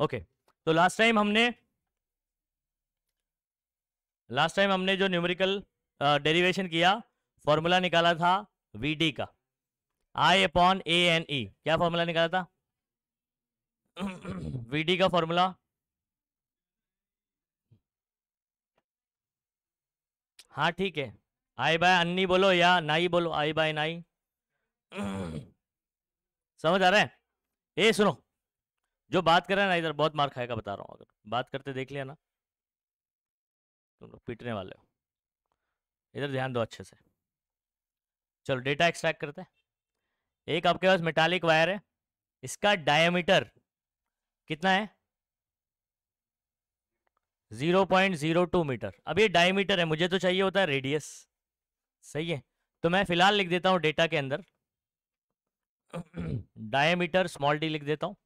Okay तो last time हमने last time हमने जो न्यूमेरिकल डेरिवेशन uh, किया फॉर्मूला निकाला था वी का आई अपॉन ए एन ई क्या फॉर्मूला निकाला था वी का फॉर्मूला हाँ ठीक है आई बाय अन्नी बोलो या नाई बोलो आई बाय नाई समझ आ रहा है ए सुनो जो बात हैं ना इधर बहुत मार खाएगा बता रहा हूँ अगर बात करते देख लिया ना तुम लोग पीटने वाले हो इधर ध्यान दो अच्छे से चलो डेटा एक्सट्रैक्ट करते हैं एक आपके पास मेटालिक वायर है इसका डायमीटर कितना है zero point zero two metre अब ये डायमीटर है मुझे तो चाहिए होता है रेडियस सही है तो मैं फिलहाल लिख देता हूँ डेटा के अंदर डायमीटर स्मॉल डी लिख देता हूँ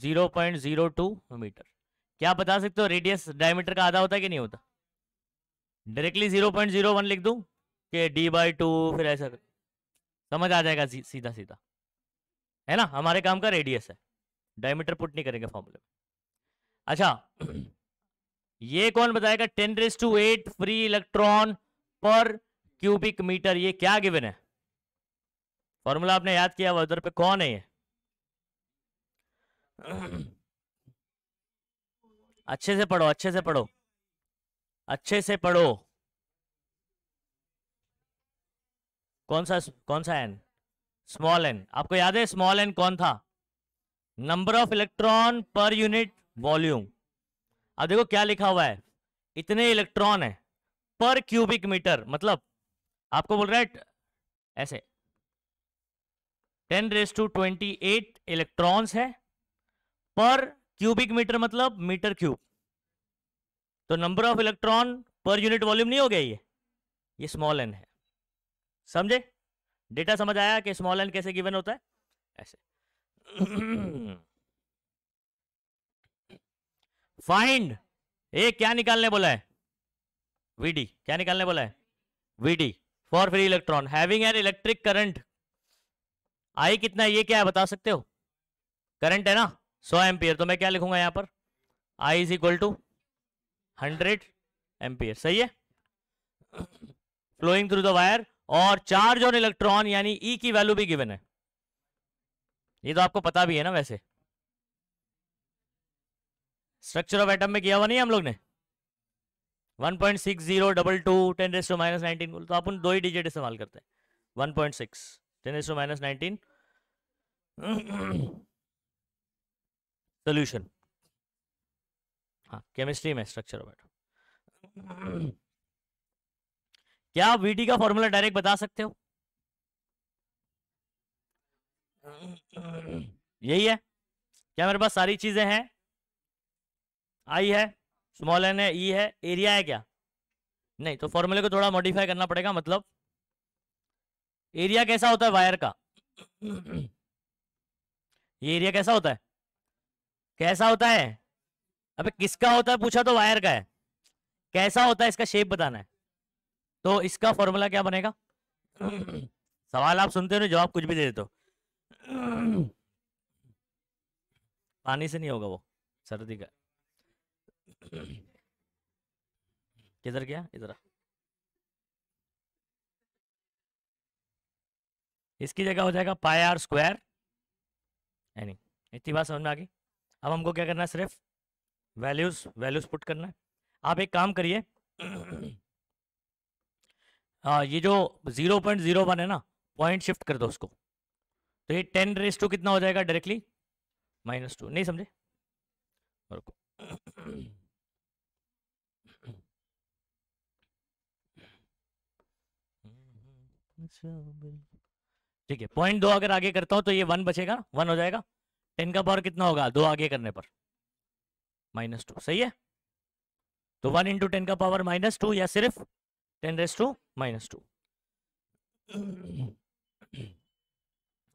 zero point zero two metre क्या बता सकते हो रेडियस डायमीटर का आधा होता है कि नहीं होता directly zero point zero one लिख दू कि डी बाई टू फिर ऐसा समझ आ जाएगा सीधा सीधा है ना हमारे काम का रेडियस है डायमीटर पुट नहीं करेंगे फॉर्मूले में अच्छा ये कौन बताएगा ten raise to eight free electron पर क्यूबिक मीटर ये क्या गिवन है फॉर्मूला आपने याद किया उधर पे कौन है ये अच्छे से पढ़ो अच्छे से पढ़ो अच्छे से पढ़ो कौन सा कौन सा एन स्मॉल एन आपको याद है स्मॉल एन कौन था नंबर ऑफ इलेक्ट्रॉन पर यूनिट वॉल्यूम अब देखो क्या लिखा हुआ है इतने इलेक्ट्रॉन है पर क्यूबिक मीटर मतलब आपको बोल रहा है ऐसे ten raise to twenty eight electrons है पर क्यूबिक मीटर मतलब मीटर क्यूब तो नंबर ऑफ इलेक्ट्रॉन पर यूनिट वॉल्यूम नहीं हो गया ये ये स्मॉल एन है समझे डेटा समझ आया कि स्मॉल एन कैसे गिवन होता है ऐसे फाइंड ए क्या निकालने बोला है वीडी क्या निकालने बोला है VD for free electron having n electric current I कितना है ये क्या है बता सकते हो करंट है ना सौ एम्पियर तो मैं क्या लिखूंगा यहां पर I is equal to hundred ampere सही है फ्लोइंग थ्रू द वायर और चार्ज ऑन इलेक्ट्रॉन यानी ई e की वैल्यू भी गिवन है ये तो आपको पता भी है ना वैसे स्ट्रक्चर ऑफ एटम में किया हुआ नहीं हम लोग ने 1.60 point six zero double two ten raise to minus nineteen तो आप उन दो ही डिजिट इस्तेमाल करते हैं 1.6 point six ten raise to minus nineteen solution हाँ केमिस्ट्री में स्ट्रक्चर ऑफ एटम क्या आप वीटी का फॉर्मूला डायरेक्ट बता सकते हो यही है क्या मेरे पास सारी चीजें हैं आई है स्मॉल एन है ई e है एरिया है क्या नहीं तो फॉर्मूले को थोड़ा मॉडिफाई करना पड़ेगा मतलब एरिया कैसा होता है वायर का ये एरिया कैसा होता है कैसा होता है अबे किसका होता है पूछा तो वायर का है कैसा होता है इसका शेप बताना है तो इसका फॉर्मूला क्या बनेगा सवाल आप सुनते हो जवाब कुछ भी दे देते हो पानी से नहीं होगा वो सर्दी का किधर गया इधर इसकी जगह हो जाएगा पाई आर स्क्वायर यानी इतनी बात समझ में आ गई अब हमको क्या करना है सिर्फ वैल्यूज वैल्यूज पुट करना है आप एक काम करिए हाँ, ये जो जीरो पॉइंट जीरो वन है ना पॉइंट शिफ्ट कर दो उसको तो ये टेन रेस टू कितना हो जाएगा डायरेक्टली माइनस टू नहीं समझे रुको अच्छा, ठीक है पॉइंट दो अगर आगे करता हूं तो ये वन बचेगा वन हो जाएगा टेन का पावर कितना होगा दो आगे करने पर माइनस टू सही है तो वन इंटू टेन का पावर माइनस टू या सिर्फ ten raise to minus two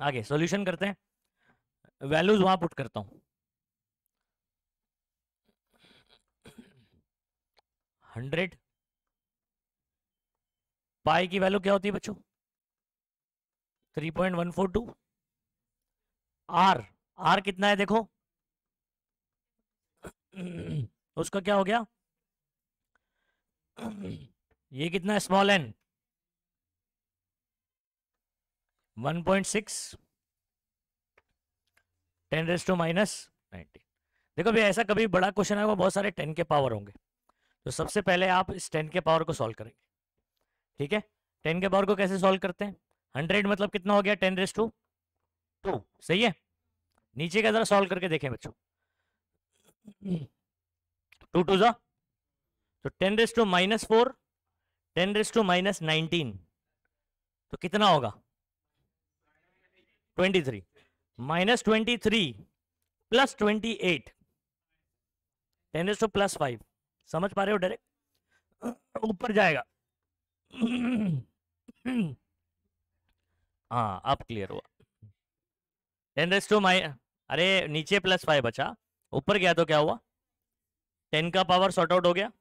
आगे सॉल्यूशन करते हैं वैल्यूज वहां पुट करता हूं हंड्रेड पाई की वैल्यू क्या होती है बच्चों three point one four two R R कितना है देखो उसका क्या हो गया ये कितना small n 1.6 ten raise to minus nineteen देखो भैया ऐसा कभी बड़ा क्वेश्चन आएगा बहुत सारे 10 के पावर होंगे तो सबसे पहले आप इस 10 के पावर को सॉल्व करेंगे ठीक है 10 के पावर को कैसे सॉल्व करते हैं 100 मतलब कितना हो गया 10 रेस टू टू सही है नीचे का जरा सॉल्व करके देखें बच्चों टू टू जा तो ten raise to minus four ten raise to minus nineteen तो कितना होगा twenty three minus twenty three plus twenty eight ten raise to plus five समझ पा रहे हो डायरेक्ट ऊपर जाएगा हाँ अब क्लियर हुआ टेन रेस टू माइनस अरे नीचे प्लस फाइव बचा ऊपर गया तो क्या हुआ टेन का पावर शॉर्ट आउट हो गया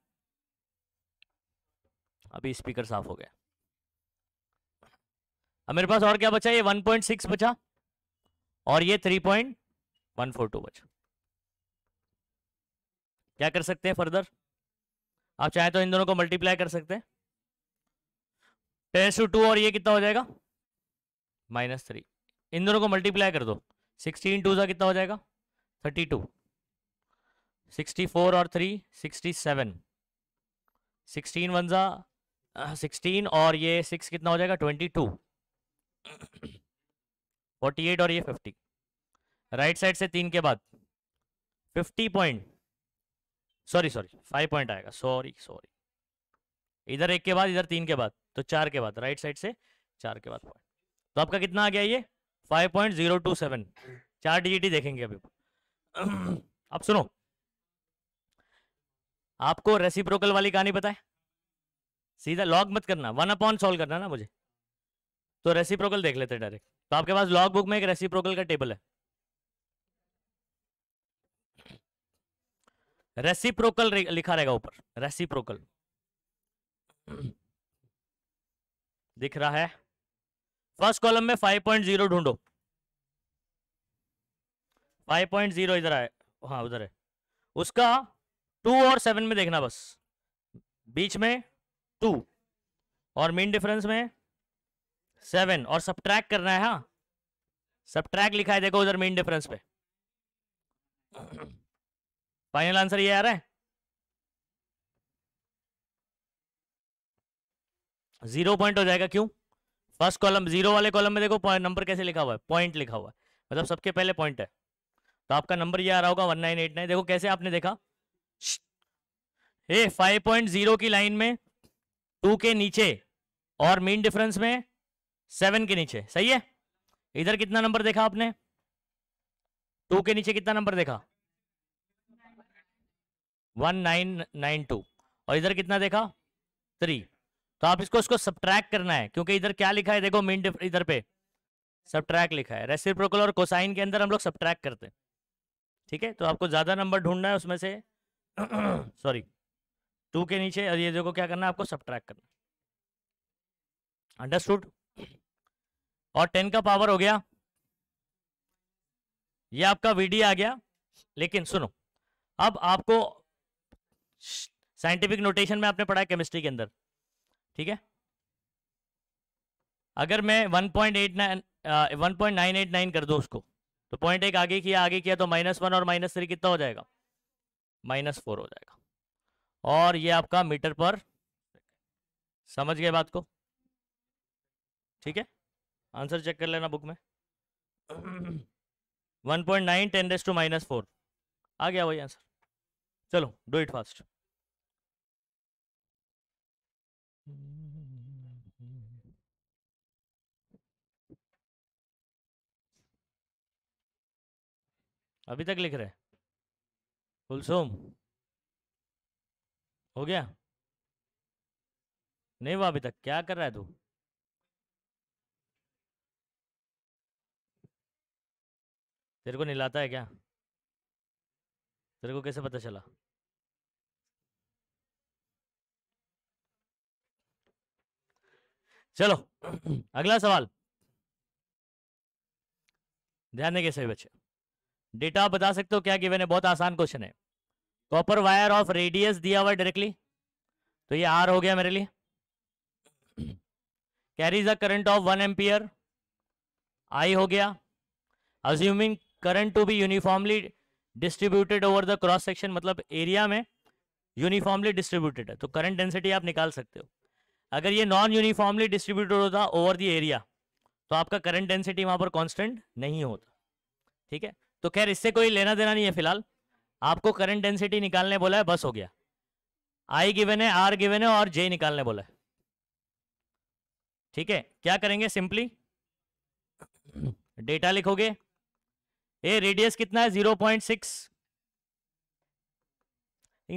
अभी स्पीकर साफ हो गया अब मेरे पास और क्या बचा ये वन पॉइंट सिक्स बचा और ये three point one four two बचा क्या कर सकते हैं फर्दर आप चाहे तो इन दोनों को मल्टीप्लाई कर सकते हैं टेन टू और ये कितना हो जाएगा माइनस थ्री इन दोनों को मल्टीप्लाई कर दो सिक्सटीन टू सा कितना हो जाएगा थर्टी टू सिक्सटी फोर और three sixty seven sixteen one सा सिक्सटीन और ये सिक्स कितना हो जाएगा ट्वेंटी टू फोर्टी एट और ये फिफ्टी राइट साइड से तीन के बाद fifty point sorry sorry five point आएगा सॉरी सॉरी इधर एक के बाद इधर तीन के बाद तो चार के बाद राइट साइड से चार के बाद पॉइंट तो आपका कितना आ गया ये five point zero two seven चार डिजिट ही देखेंगे अभी अब सुनो आपको रेसिप्रोकल वाली कहानी पता है सीधा लॉग मत करना वन अपॉन सॉल्व करना ना मुझे तो रेसिप्रोकल देख लेते डायरेक्ट तो आपके पास लॉग बुक में एक रेसिप्रोकल का टेबल है रेसिप्रोकल लिखा रहेगा ऊपर रेसिप्रोकल दिख रहा है फर्स्ट कॉलम में फाइव पॉइंट जीरो ढूंढो फाइव पॉइंट जीरो इधर आए हाँ उधर है उसका टू और सेवन में देखना बस बीच में टू और मेन डिफरेंस में सेवन और सब करना है हाँ सब लिखा है देखो उधर मेन डिफरेंस पे फाइनल आंसर ये आ रहा है जीरो पॉइंट हो जाएगा क्यों फर्स्ट कॉलम जीरो वाले कॉलम में देखो नंबर कैसे लिखा हुआ है पॉइंट लिखा हुआ है मतलब सबके पहले पॉइंट है तो आपका नंबर ये आ रहा होगा वन नाइन एट नाइन देखो कैसे आपने देखा ए फाइव पॉइंट जीरो की लाइन में टू के नीचे और मीन डिफरेंस में सेवन के नीचे सही है इधर कितना नंबर देखा आपने टू के नीचे कितना नंबर देखा वन नाइन नाइन टू और इधर कितना देखा थ्री तो आप इसको इसको सब्ट्रैक्ट करना है क्योंकि इधर क्या लिखा है देखो मेन इधर पे सब लिखा है रेसिप्रोकल और कोसाइन के अंदर हम लोग सब्ट्रैक्ट करते हैं ठीक है तो आपको ज़्यादा नंबर ढूंढना है उसमें से सॉरी टू के नीचे और ये देखो क्या करना है आपको सब्ट्रैक्ट करना अंडरस्टूड और टेन का पावर हो गया ये आपका वीडी आ गया लेकिन सुनो अब आपको साइंटिफिक नोटेशन में आपने पढ़ा है केमिस्ट्री के अंदर ठीक है अगर मैं 1.89 1.989 uh, कर दूं उसको तो पॉइंट एक आगे किया आगे किया तो माइनस वन और माइनस थ्री कितना हो जाएगा माइनस फोर हो जाएगा और ये आपका मीटर पर समझ गए बात को ठीक है आंसर चेक कर लेना बुक में 1.9 ten raise to minus four आ गया वही आंसर चलो डू इट फास्ट अभी तक लिख रहे कुलसुम हो गया नहीं हुआ अभी तक क्या कर रहा है तू तेरे को निलाता है क्या तेरे को कैसे पता चला चलो अगला सवाल ध्यान देंगे सही बच्चे डेटा आप बता सकते हो क्या गिवन है बहुत आसान क्वेश्चन है कॉपर वायर ऑफ रेडियस दिया हुआ डायरेक्टली तो ये आर हो गया मेरे लिए carries a current of one ampere I हो गया assuming current to be uniformly distributed over the cross section मतलब एरिया में यूनिफॉर्मली डिस्ट्रीब्यूटेड है तो करंट डेंसिटी आप निकाल सकते हो अगर ये नॉन यूनिफॉर्मली डिस्ट्रीब्यूटेड होता ओवर द एरिया तो आपका करंट डेंसिटी वहां पर कॉन्स्टेंट नहीं होता ठीक है तो खैर इससे कोई लेना देना नहीं है फिलहाल आपको करंट डेंसिटी निकालने बोला है बस हो गया आई गिवेन है आर गिवेन है और जे निकालने बोला है ठीक है क्या करेंगे सिंपली डेटा लिखोगे ए रेडियस कितना है जीरो पॉइंट सिक्स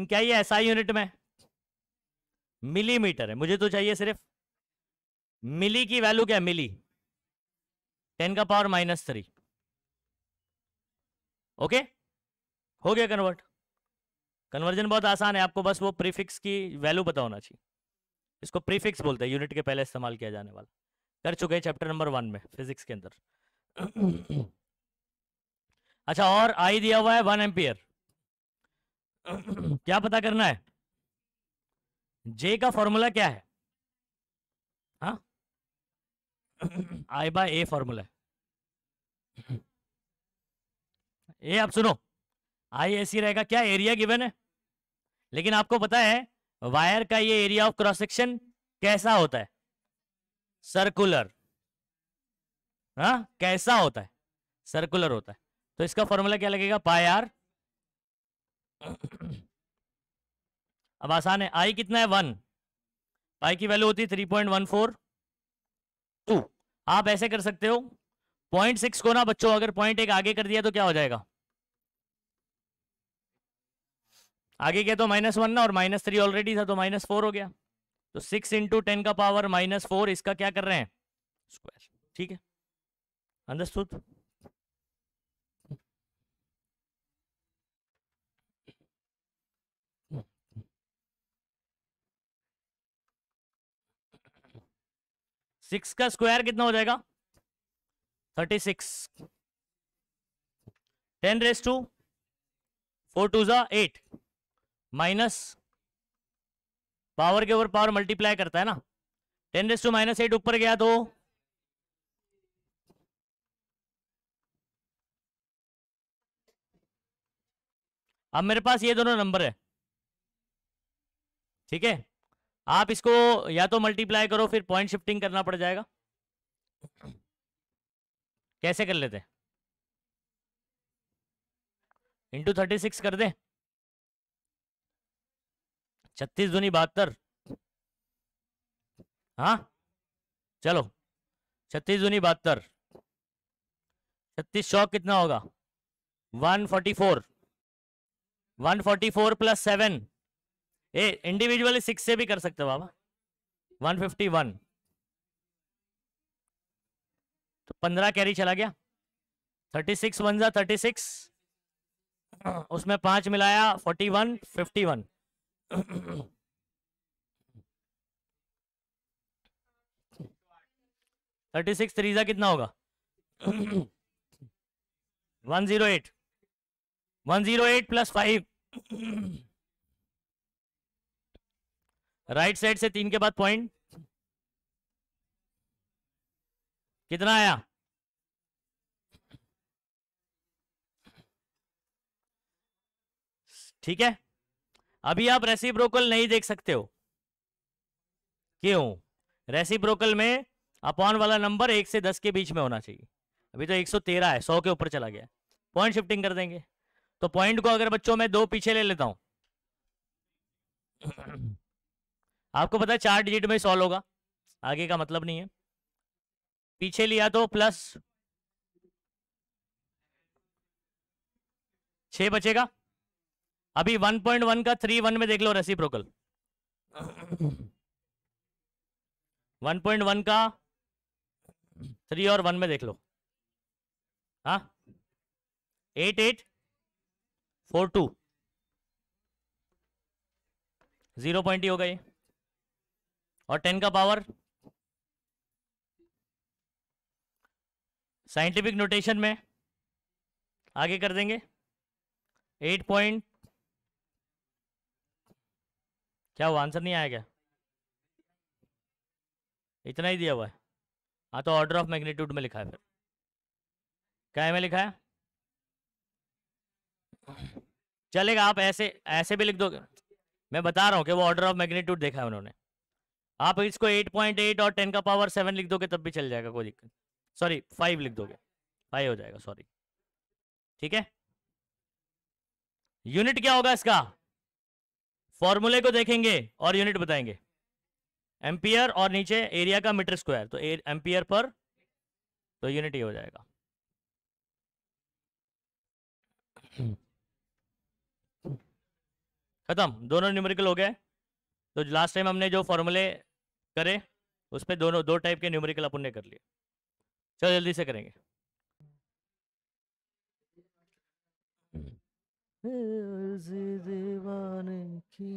इन क्या ये एसआई यूनिट में मिलीमीटर है मुझे तो चाहिए सिर्फ मिली की वैल्यू क्या मिली टेन का पावर माइनस थ्री ओके हो गया कन्वर्ट कन्वर्जन बहुत आसान है आपको बस वो प्रीफिक्स की वैल्यू पता होना चाहिए इसको प्रीफिक्स बोलते हैं यूनिट के पहले इस्तेमाल किया जाने वाला कर चुके हैं चैप्टर नंबर वन में फिजिक्स के अंदर अच्छा और आई दिया हुआ है वन एम्पियर क्या पता करना है जे का फॉर्मूला क्या है हा आई बाय ए फॉर्मूला ये आप सुनो आई ऐसी रहेगा क्या एरिया गिवन है लेकिन आपको पता है वायर का ये एरिया ऑफ क्रॉस सेक्शन कैसा होता है सर्कुलर हाँ कैसा होता है सर्कुलर होता है तो इसका फॉर्मूला क्या लगेगा पाई आर अब आसान है आई कितना है वन पाई की वैल्यू होती है three point one four two आप ऐसे कर सकते हो पॉइंट सिक्स को ना बच्चों अगर पॉइंट एक आगे कर दिया तो क्या हो जाएगा आगे क्या तो माइनस वन ना और माइनस थ्री ऑलरेडी था तो माइनस फोर हो गया तो सिक्स इंटू टेन का पावर माइनस फोर इसका क्या कर रहे हैं स्क्वायर ठीक है अंडरस्टूड सिक्स का स्क्वायर कितना हो जाएगा thirty six ten raise to four two जा एट माइनस पावर के ऊपर पावर मल्टीप्लाई करता है ना ten raise to minus eight ऊपर गया तो अब मेरे पास ये दोनों नंबर है ठीक है आप इसको या तो मल्टीप्लाई करो फिर पॉइंट शिफ्टिंग करना पड़ जाएगा कैसे कर लेते इंटू थर्टी सिक्स कर दे छत्तीस धुनी बहत्तर हाँ चलो छत्तीस धुनी बहत्तर छत्तीस चौक कितना होगा one forty four one forty four plus seven uh individually six से भी कर सकते हो बाबा वन फिफ्टी वन तो पंद्रह कैरी चला गया थर्टी सिक्स वन जा थर्टी सिक्स उसमें पांच मिलाया forty one fifty one thirty six थ्रीजा कितना होगा one zero eight one zero eight plus five right side से तीन के बाद पॉइंट कितना आया ठीक है अभी आप रेसिप्रोकल नहीं देख सकते हो क्यों रेसिप्रोकल में अपॉन वाला नंबर एक से दस के बीच में होना चाहिए अभी तो एक सौ तेरह है सौ के ऊपर चला गया पॉइंट शिफ्टिंग कर देंगे तो पॉइंट को अगर बच्चों में दो पीछे ले लेता हूं आपको पता है चार डिजिट में सॉल्व होगा आगे का मतलब नहीं है पीछे लिया तो प्लस छ बचेगा अभी 1.1 का 3.1 में देख लो पॉइंट 1.1 का 3 और 1 में देख लो हाँ eight eight four two zero point ही होगा ये और टेन का पावर साइंटिफिक नोटेशन में आगे कर देंगे एट पॉइंट क्या हुआ आंसर नहीं आया क्या इतना ही दिया हुआ है हाँ तो ऑर्डर ऑफ मैग्नीट्यूड में लिखा है फिर क्या में लिखा है चलेगा आप ऐसे ऐसे भी लिख दो मैं बता रहा हूँ कि वो ऑर्डर ऑफ मैग्नीट्यूड देखा है उन्होंने आप इसको 8.8 और 10 का पावर 7 लिख दोगे तब भी चल जाएगा कोई दिक्कत सॉरी 5 लिख दोगे 5 हो जाएगा सॉरी ठीक है यूनिट क्या होगा इसका फॉर्मूले को देखेंगे और यूनिट बताएंगे एम्पियर और नीचे एरिया का मीटर स्क्वायर तो एम्पियर पर तो यूनिट ये हो जाएगा खत्म दोनों न्यूमेरिकल हो गए तो लास्ट टाइम हमने जो फॉर्मूले करे उस पर दोनों दो टाइप के न्यूमेरिकल अपन ने कर लिए चलो जल्दी से करेंगे दीवाने की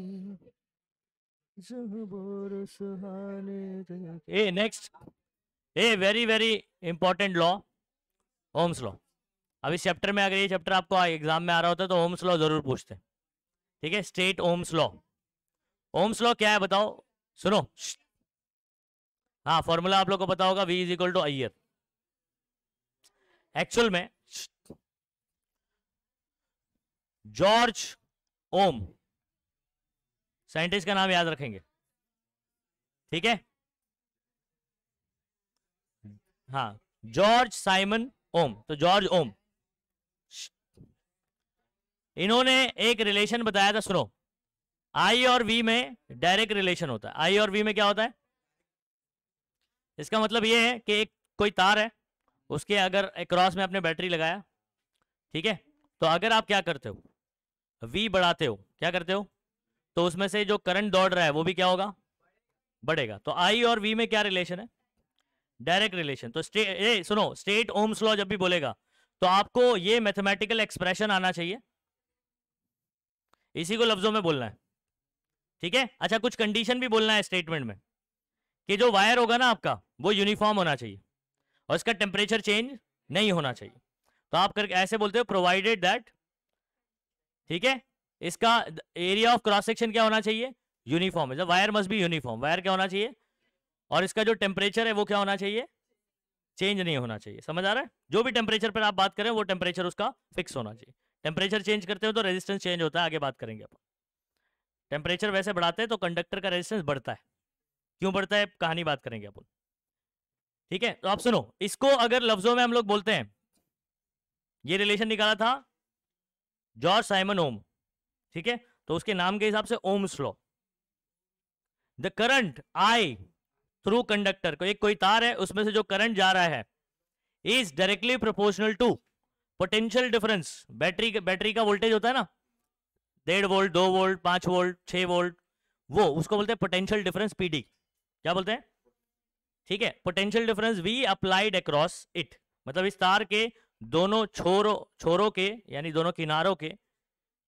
uh next uh very very important law Ohm's law अभी चैप्टर में अगर ये चैप्टर आपको एग्जाम में आ रहा होता है तो होम्स लॉ जरूर पूछते हैं ठीक है state Ohm's law Ohm's law क्या है बताओ सुनो हाँ फॉर्मूला आप लोग को पता होगा V is equal to I R actual में जॉर्ज ओम साइंटिस्ट का नाम याद रखेंगे ठीक है हाँ जॉर्ज साइमन ओम तो जॉर्ज ओम इन्होंने एक रिलेशन बताया था सुनो आई और वी में डायरेक्ट रिलेशन होता है आई और वी में क्या होता है इसका मतलब ये है कि एक कोई तार है उसके अगर क्रॉस में आपने बैटरी लगाया ठीक है तो अगर आप क्या करते हो वी बढ़ाते हो क्या करते हो तो उसमें से जो करंट दौड़ रहा है वो भी क्या होगा बढ़ेगा तो आई और वी में क्या रिलेशन है डायरेक्ट रिलेशन तो स्टे ए, सुनो स्टेट ओम्स लॉ जब भी बोलेगा तो आपको ये मैथमेटिकल एक्सप्रेशन आना चाहिए इसी को लफ्जों में बोलना है ठीक है अच्छा कुछ कंडीशन भी बोलना है स्टेटमेंट में कि जो वायर होगा ना आपका वो यूनिफॉर्म होना चाहिए और इसका टेम्परेचर चेंज नहीं होना चाहिए तो आप करके ऐसे बोलते हो प्रोवाइडेड दैट ठीक है इसका एरिया ऑफ क्रॉस सेक्शन क्या होना चाहिए यूनिफॉर्म मतलब वायर मस्ट भी यूनिफॉर्म वायर क्या होना चाहिए और इसका जो टेम्परेचर है वो क्या होना चाहिए चेंज नहीं होना चाहिए समझ आ रहा है जो भी टेम्परेचर पर आप बात करें वो टेम्परेचर उसका फिक्स होना चाहिए टेम्परेचर चेंज करते हो तो रेजिस्टेंस चेंज होता है आगे बात करेंगे अपन टेम्परेचर वैसे बढ़ाते हैं तो कंडक्टर का रेजिस्टेंस बढ़ता है क्यों बढ़ता है कहानी बात करेंगे अपन ठीक है तो आप सुनो इसको अगर लफ्जों में हम लोग बोलते हैं ये रिलेशन निकाला था जॉर्ज साइमन ओम ठीक है तो उसके नाम के हिसाब से Ohm's law the current I through conductor को एक कोई तार है उसमें से जो करंट जा रहा है is directly proportional to potential difference battery battery का वोल्टेज होता है ना डेढ़ वोल्ट दो वोल्ट पांच वोल्ट छ वोल्ट वो उसको बोलते हैं पोटेंशियल डिफरेंस पीडी क्या बोलते हैं ठीक है potential difference V applied across it मतलब इस तार के दोनों छोरों छोरों के यानी दोनों किनारों के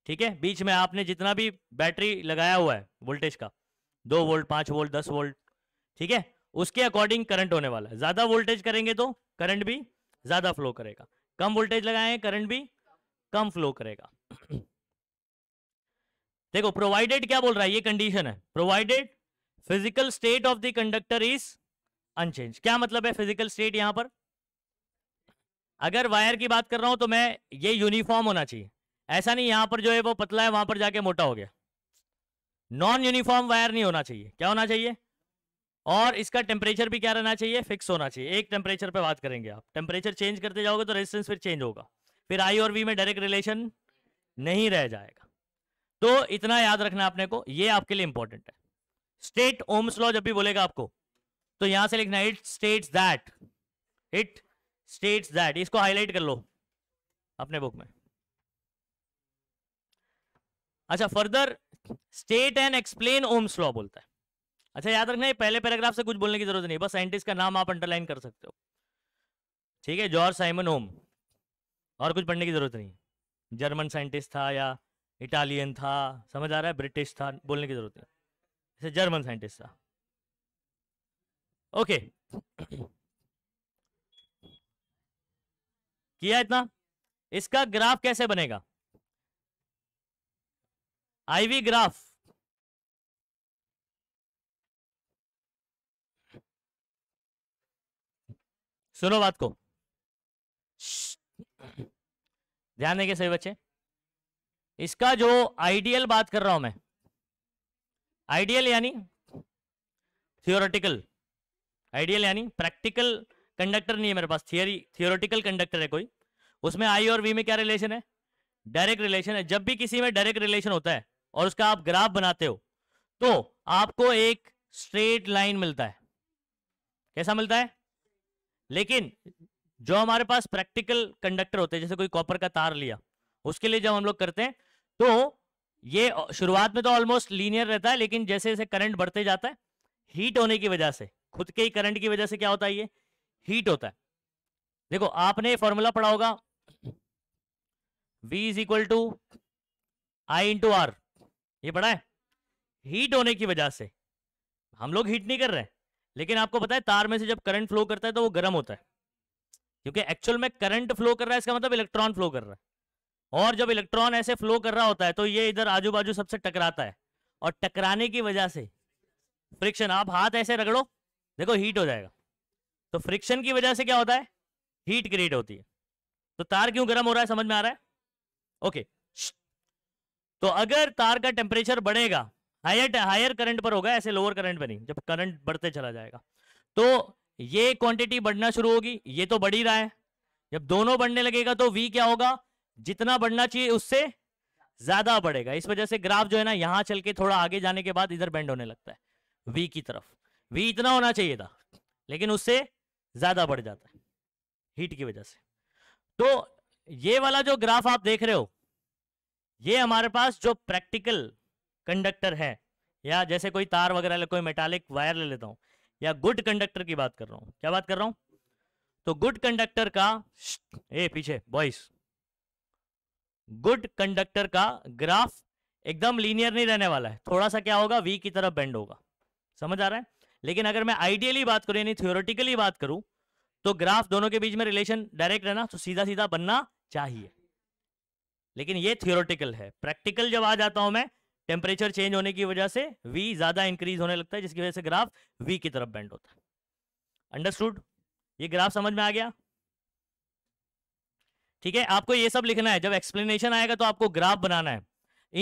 ठीक है बीच में आपने जितना भी बैटरी लगाया हुआ है वोल्टेज का दो वोल्ट पांच वोल्ट दस वोल्ट ठीक है उसके अकॉर्डिंग करंट होने वाला है ज़्यादा वोल्टेज करेंगे तो करंट भी ज़्यादा फ्लो करेगा कम वोल्टेज लगाएंगे करंट भी कम फ्लो करेगा देखो प्रोवाइडेड क्या बोल रहा है ये कंडीशन है provided physical state of the conductor is unchanged क्या मतलब है फिजिकल स्टेट यहां पर अगर वायर की बात कर रहा हूं तो मैं ये यूनिफॉर्म होना चाहिए ऐसा नहीं यहां पर जो है वो पतला है वहां पर जाके मोटा हो गया नॉन यूनिफॉर्म वायर नहीं होना चाहिए क्या होना चाहिए और इसका टेम्परेचर भी क्या रहना चाहिए फिक्स होना चाहिए एक टेम्परेचर पर बात करेंगे आप टेम्परेचर चेंज करते जाओगे तो रेजिस्टेंस फिर चेंज होगा फिर आई और वी में डायरेक्ट रिलेशन नहीं रह जाएगा तो इतना याद रखना आपने को ये आपके लिए इंपॉर्टेंट है स्टेट ओम्स लॉ जब भी बोलेगा आपको तो यहां से लिखना it states that it states that इसको हाईलाइट कर लो अपने बुक में अच्छा further state and explain Ohm's law बोलता है अच्छा याद रखना ये पहले पैराग्राफ से कुछ बोलने की जरूरत नहीं बस साइंटिस्ट का नाम आप अंडरलाइन कर सकते हो ठीक है जॉर्ज साइमन ओम और कुछ पढ़ने की जरूरत नहीं जर्मन साइंटिस्ट था या इटालियन था समझ आ रहा है ब्रिटिश था बोलने की जरूरत नहीं जर्मन अच्छा, साइंटिस्ट था ओके किया इतना इसका ग्राफ कैसे बनेगा आईवी ग्राफ सुनो बात को ध्यान देंगे सभी बच्चे इसका जो आइडियल बात कर रहा हूं मैं आइडियल यानी थियोरटिकल आइडियल यानी प्रैक्टिकल कंडक्टर नहीं है मेरे पास थियोरी थियोरटिकल कंडक्टर है कोई उसमें आई और वी में क्या रिलेशन है डायरेक्ट रिलेशन है जब भी किसी में डायरेक्ट रिलेशन होता है और उसका आप ग्राफ बनाते हो तो आपको एक स्ट्रेट लाइन मिलता है कैसा मिलता है लेकिन जो हमारे पास प्रैक्टिकल कंडक्टर होते हैं जैसे कोई कॉपर का तार लिया उसके लिए जब हम लोग करते हैं तो ये शुरुआत में तो ऑलमोस्ट लीनियर रहता है लेकिन जैसे जैसे करंट बढ़ते जाता है हीट होने की वजह से खुद के ही करंट की वजह से क्या होता है ये हीट होता है देखो आपने फॉर्मूला पढ़ा होगा V is equal to I into R ये पढ़ा है हीट होने की वजह से हम लोग हीट नहीं कर रहे हैं लेकिन आपको पता है तार में से जब करंट फ्लो करता है तो वो गर्म होता है क्योंकि एक्चुअल में करंट फ्लो कर रहा है इसका मतलब इलेक्ट्रॉन फ्लो कर रहा है और जब इलेक्ट्रॉन ऐसे फ्लो कर रहा होता है तो ये इधर आजू बाजू सबसे टकराता है और टकराने की वजह से फ्रिक्शन आप हाथ ऐसे रगड़ो देखो हीट हो जाएगा तो फ्रिक्शन की वजह से क्या होता है हीट क्रिएट होती है तो तार क्यों गर्म हो रहा है समझ में आ रहा है ओके तो अगर तार का टेम्परेचर बढ़ेगा हायर हायर करंट पर होगा ऐसे लोअर करंट पर नहीं जब करंट बढ़ते चला जाएगा तो ये क्वांटिटी बढ़ना शुरू होगी ये तो बढ़ ही रहा है जब दोनों बढ़ने लगेगा तो वी क्या होगा जितना बढ़ना चाहिए उससे ज्यादा बढ़ेगा इस वजह से ग्राफ जो है ना यहां चल के थोड़ा आगे जाने के बाद इधर बेंड होने लगता है वी की तरफ वी इतना होना चाहिए था लेकिन उससे ज्यादा बढ़ जाता है हीट की वजह से तो ये वाला जो ग्राफ आप देख रहे हो ये हमारे पास जो प्रैक्टिकल कंडक्टर है या जैसे कोई तार वगैरह ले कोई मेटालिक वायर ले लेता हूं या गुड कंडक्टर की बात कर रहा हूं क्या बात कर रहा हूं तो गुड कंडक्टर का ए पीछे बॉइस गुड कंडक्टर का ग्राफ एकदम लीनियर नहीं रहने वाला है थोड़ा सा क्या होगा वी की तरफ बेंड होगा समझ आ रहा है लेकिन अगर मैं आइडियली बात करूं यानी थियोरिटिकली बात करूं तो ग्राफ दोनों के बीच में रिलेशन डायरेक्ट है ना तो सीधा सीधा बनना चाहिए लेकिन ये थियोरटिकल है प्रैक्टिकल जब आ जाता हूं मैं टेम्परेचर चेंज होने की वजह से वी ज्यादा इंक्रीज होने लगता है जिसकी वजह से ग्राफ वी की तरफ बेंड होता है अंडरस्टूड ये ग्राफ समझ में आ गया ठीक है आपको ये सब लिखना है जब एक्सप्लेनेशन आएगा तो आपको ग्राफ बनाना है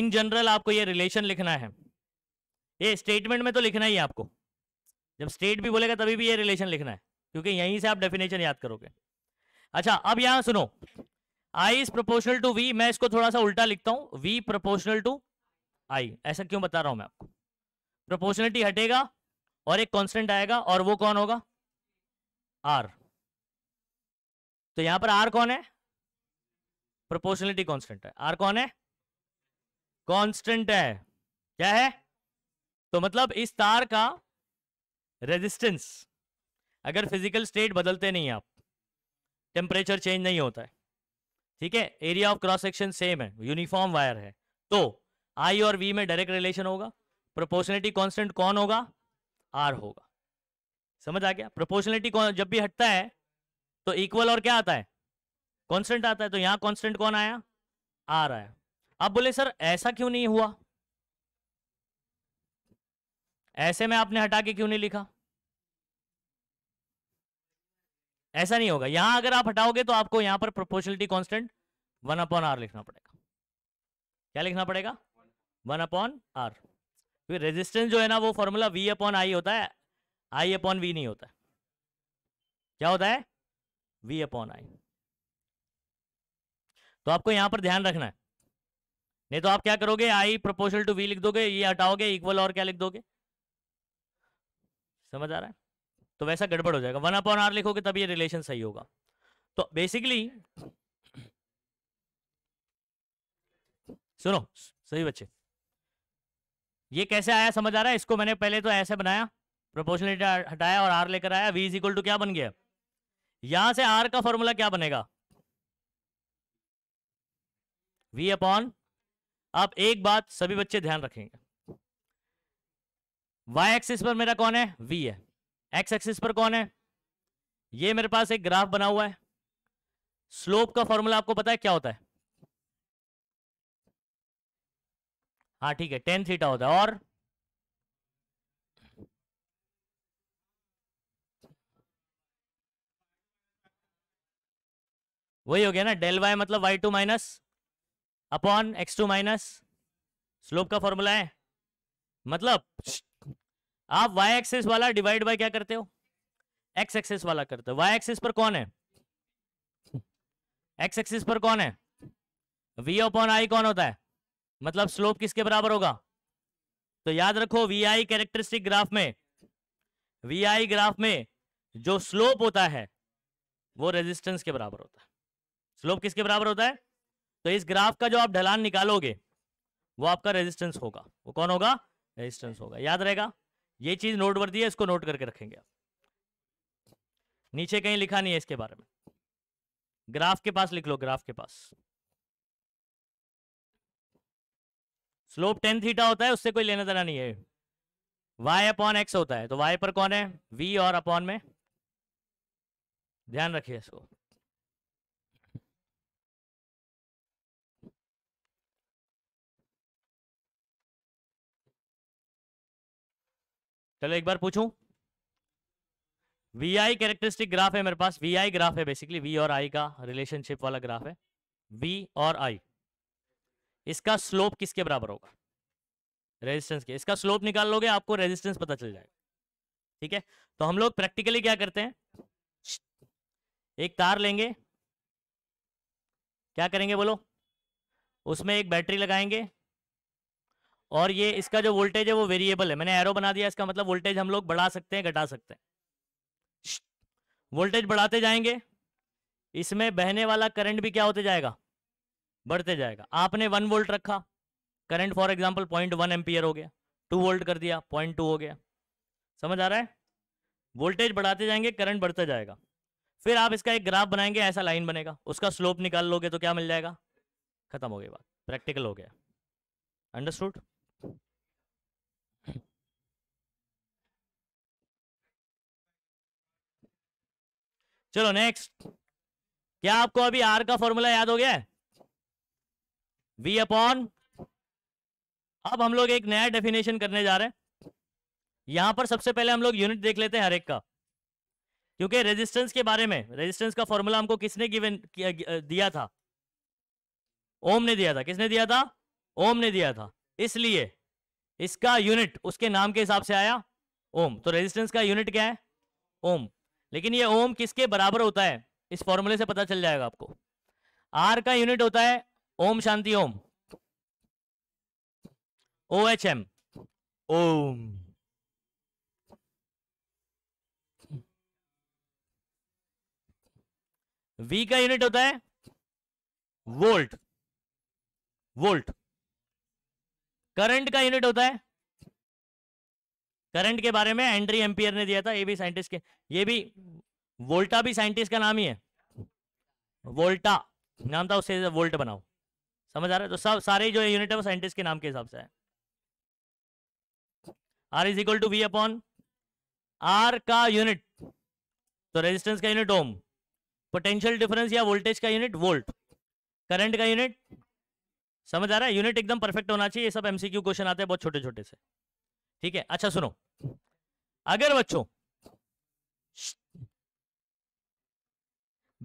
इन जनरल आपको ये रिलेशन लिखना है ये स्टेटमेंट में तो लिखना ही है आपको जब स्टेट भी बोलेगा तभी भी ये रिलेशन लिखना है क्योंकि यहीं से आप डेफिनेशन याद करोगे अच्छा अब यहां सुनो I is proportional to V मैं इसको थोड़ा सा उल्टा लिखता हूं वी प्रोपोर्शनल टू आई ऐसा क्यों बता रहा हूं मैं आपको प्रोपोर्शनलिटी हटेगा और एक कॉन्स्टेंट आएगा और वो कौन होगा आर तो यहां पर आर कौन है प्रोपोर्शनलिटी कॉन्स्टेंट है आर कौन है कॉन्स्टेंट है क्या है तो मतलब इस तार का रेजिस्टेंस अगर फिजिकल स्टेट बदलते नहीं आप टेम्परेचर चेंज नहीं होता है ठीक है area of cross section same है यूनिफॉर्म वायर है तो आई और वी में डायरेक्ट रिलेशन होगा प्रोपोर्शनलिटी कांस्टेंट कौन होगा आर होगा समझ आ गया प्रोपोर्शनलिटी जब भी हटता है तो इक्वल और क्या आता है कांस्टेंट आता है तो यहां कांस्टेंट कौन आया आर आया आप बोले सर ऐसा क्यों नहीं हुआ ऐसे में आपने हटा के क्यों नहीं लिखा ऐसा नहीं होगा यहां अगर आप हटाओगे तो आपको यहां पर proportionality constant one upon R लिखना पड़ेगा क्या लिखना पड़ेगा वन अपॉन आर क्योंकि रेजिस्टेंस जो है ना वो फॉर्मूला वी अपॉन आई होता है आई अपॉन वी नहीं होता क्या होता है वी अपॉन आई तो आपको यहां पर ध्यान रखना है नहीं तो आप क्या करोगे आई प्रोपोर्शनल टू वी लिख दोगे ये हटाओगे इक्वल और क्या लिख दोगे समझ आ रहा है तो वैसा गड़बड़ हो जाएगा वन अपॉन आर लिखोगे तब ये रिलेशन सही होगा तो बेसिकली सुनो सही बच्चे ये कैसे आया समझ आ रहा है इसको मैंने पहले तो ऐसे बनाया प्रोपोर्शनलिटी हटाया और आर लेकर आया वी इज इक्वल टू क्या बन गया यहां से आर का फॉर्मूला क्या बनेगा वी अपॉन आप एक बात सभी बच्चे ध्यान रखेंगे वाई एक्सिस पर मेरा कौन है वी है एक्स एक्सिस पर कौन है ये मेरे पास एक ग्राफ बना हुआ है स्लोप का फॉर्मूला आपको पता है क्या होता है हाँ ठीक है टेन थीटा होता है और वही हो गया ना डेल वाई मतलब Y two minus upon X two minus slope का फॉर्मूला है मतलब आप y एक्सेस वाला डिवाइड बाय क्या करते हो x एक्सेस वाला करते हो y एक्सेस पर कौन है x एक्सेस पर कौन है v अपॉन आई कौन होता है मतलब स्लोप किसके बराबर होगा तो याद रखो वी आई कैरेक्टरिस्टिक ग्राफ में वी आई ग्राफ में जो स्लोप होता है वो रेजिस्टेंस के बराबर होता है स्लोप किसके बराबर होता है तो इस ग्राफ का जो आप ढलान निकालोगे वो आपका रेजिस्टेंस होगा वो कौन होगा रेजिस्टेंस होगा याद रहेगा ये चीज नोटवर्दी है इसको नोट करके रखेंगे आप नीचे कहीं लिखा नहीं है इसके बारे में ग्राफ के पास लिख लो ग्राफ के पास स्लोप टेन थीटा होता है उससे कोई लेना देना नहीं है वाई अपॉन एक्स होता है तो वाई पर कौन है वी और अपॉन में ध्यान रखिए इसको चलो एक बार पूछूं वी आई कैरेक्टरिस्टिक ग्राफ है मेरे पास वी आई ग्राफ है बेसिकली वी और आई का रिलेशनशिप वाला ग्राफ है वी और आई इसका स्लोप किसके बराबर होगा रेजिस्टेंस के इसका स्लोप निकाल लोगे आपको रेजिस्टेंस पता चल जाएगा ठीक है तो हम लोग प्रैक्टिकली क्या करते हैं एक तार लेंगे क्या करेंगे बोलो उसमें एक बैटरी लगाएंगे और ये इसका जो वोल्टेज है वो वेरिएबल है मैंने एरो बना दिया इसका मतलब वोल्टेज हम लोग बढ़ा सकते हैं घटा सकते हैं वोल्टेज बढ़ाते जाएंगे इसमें बहने वाला करंट भी क्या होते जाएगा बढ़ते जाएगा आपने वन वोल्ट रखा current for example point one ampere हो गया टू वोल्ट कर दिया पॉइंट टू हो गया समझ आ रहा है वोल्टेज बढ़ाते जाएंगे करंट बढ़ता जाएगा फिर आप इसका एक ग्राफ बनाएंगे ऐसा लाइन बनेगा उसका स्लोप निकाल लोगे तो क्या मिल जाएगा खत्म हो गई बात प्रैक्टिकल हो गया अंडरस्टूड चलो नेक्स्ट क्या आपको अभी आर का फॉर्मूला याद हो गया वी अपॉन अब हम लोग एक नया डेफिनेशन करने जा रहे हैं यहां पर सबसे पहले हम लोग यूनिट देख लेते हैं हर एक का क्योंकि रेजिस्टेंस के बारे में रेजिस्टेंस का फॉर्मूला हमको किसने गिवन दिया था ओम ने दिया था किसने दिया था ओम ने दिया था इसलिए इसका यूनिट उसके नाम के हिसाब से आया ओम तो रेजिस्टेंस का यूनिट क्या है ओम लेकिन ये ओम किसके बराबर होता है इस फॉर्मूले से पता चल जाएगा आपको आर का यूनिट होता है ओम शांति Ohm O H M Ohm V का यूनिट होता है वोल्ट वोल्ट करंट का यूनिट होता है करंट के बारे में एंड्री एम्पियर ने दिया था ये भी साइंटिस्ट के ये भी वोल्टा भी साइंटिस्ट का नाम ही है वोल्टा नाम था उससे वोल्ट बनाओ समझ आ रहा है तो सब सारे जो यूनिट है वो साइंटिस्ट के नाम के हिसाब से है R is equal to V upon R का यूनिट तो रेजिस्टेंस का यूनिट ओम पोटेंशियल डिफरेंस या वोल्टेज का यूनिट वोल्ट करंट का यूनिट समझ आ रहा है यूनिट एकदम परफेक्ट होना चाहिए ये सब एमसीक्यू क्वेश्चन आते हैं बहुत छोटे छोटे से ठीक है अच्छा सुनो अगर बच्चों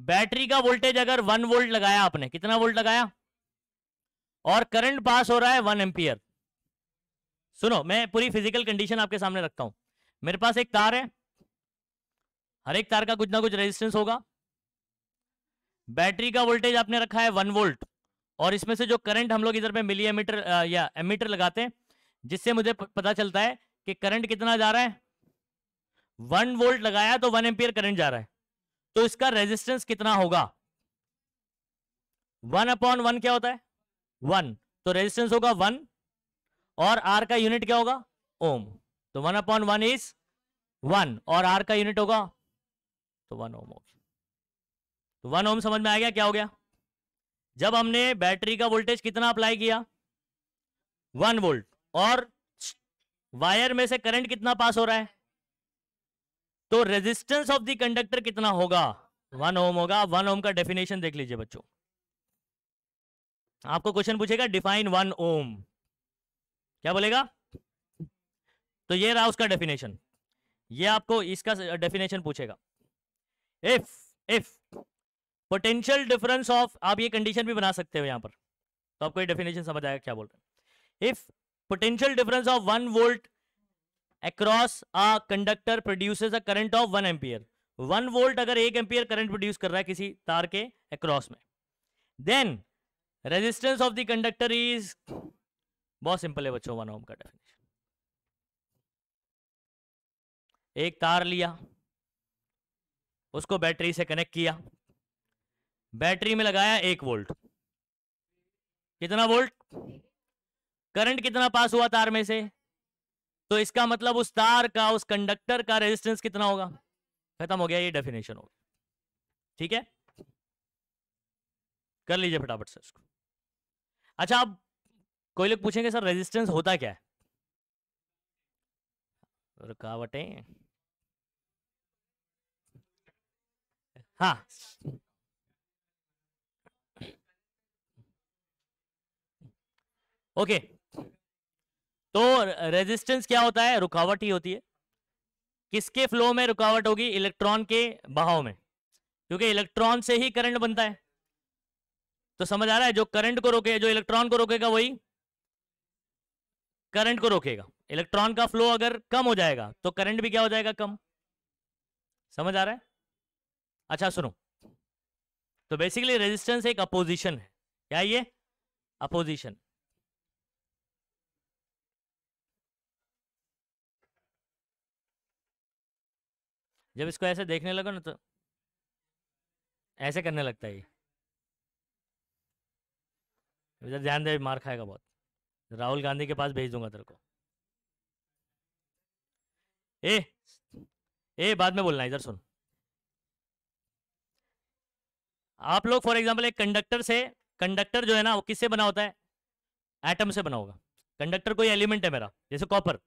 बैटरी का वोल्टेज अगर वन वोल्ट लगाया आपने कितना वोल्ट लगाया और करंट पास हो रहा है वन एम्पियर सुनो मैं पूरी फिजिकल कंडीशन आपके सामने रखता हूं मेरे पास एक तार है हर एक तार का कुछ ना कुछ रेजिस्टेंस होगा बैटरी का वोल्टेज आपने रखा है वन वोल्ट और इसमें से जो करंट हम लोग इधर पे मिली या एमीटर लगाते हैं जिससे मुझे पता चलता है कि करंट कितना जा रहा है वन वोल्ट लगाया तो वन एम्पियर करंट जा रहा है तो इसका रेजिस्टेंस कितना होगा वन अपॉन वन क्या होता है वन तो रेजिस्टेंस होगा वन और आर का यूनिट क्या होगा ओम तो one upon one is one और आर का यूनिट होगा तो वन ओम हो गया तो वन ओम समझ में आ गया क्या हो गया जब हमने बैटरी का वोल्टेज कितना अप्लाई किया वन वोल्ट और वायर में से करंट कितना पास हो रहा है तो रेजिस्टेंस ऑफ द कंडक्टर कितना होगा वन ओम होगा वन ओम का डेफिनेशन देख लीजिए बच्चों आपको क्वेश्चन पूछेगा डिफाइन वन ओम क्या बोलेगा तो ये रहा उसका डेफिनेशन ये आपको इसका डेफिनेशन पूछेगा if if potential difference of आप ये कंडीशन भी बना सकते हो यहां पर तो आपको ये डेफिनेशन समझ आएगा क्या बोल रहे हैं if potential difference of one volt across a conductor produce a current of one ampere one volt अगर एक एम्पियर करंट प्रोड्यूस कर रहा है किसी तार के अक्रॉस में then resistance of the conductor is बहुत सिंपल है बच्चों वन ओम का डेफिनेशन एक तार लिया उसको बैटरी से कनेक्ट किया बैटरी में लगाया एक वोल्ट कितना वोल्ट करंट कितना पास हुआ तार में से तो इसका मतलब उस तार का उस कंडक्टर का रेजिस्टेंस कितना होगा खत्म हो गया ये डेफिनेशन हो गया ठीक है कर लीजिए फटाफट सर इसको अच्छा अब कोई लोग पूछेंगे सर रेजिस्टेंस होता क्या है रुकावटें हाँ ओके okay. तो रेजिस्टेंस क्या होता है रुकावट ही होती है किसके फ्लो में रुकावट होगी इलेक्ट्रॉन के बहाव में क्योंकि इलेक्ट्रॉन से ही करंट बनता है तो समझ आ रहा है जो करंट को रोके जो इलेक्ट्रॉन को रोकेगा वही करंट को रोकेगा इलेक्ट्रॉन का फ्लो अगर कम हो जाएगा तो करंट भी क्या हो जाएगा कम समझ आ रहा है अच्छा सुनो तो बेसिकली रेजिस्टेंस एक अपोजिशन है क्या ये अपोजिशन जब इसको ऐसे देखने लगो ना तो ऐसे करने लगता है ये इधर ध्यान दे मार खाएगा बहुत राहुल गांधी के पास भेज दूंगा तेरे को ए ए बाद में बोलना इधर सुन आप लोग फॉर एग्जाम्पल एक कंडक्टर से कंडक्टर जो है ना वो किससे बना होता है एटम से बना होगा कंडक्टर कोई एलिमेंट है मेरा जैसे कॉपर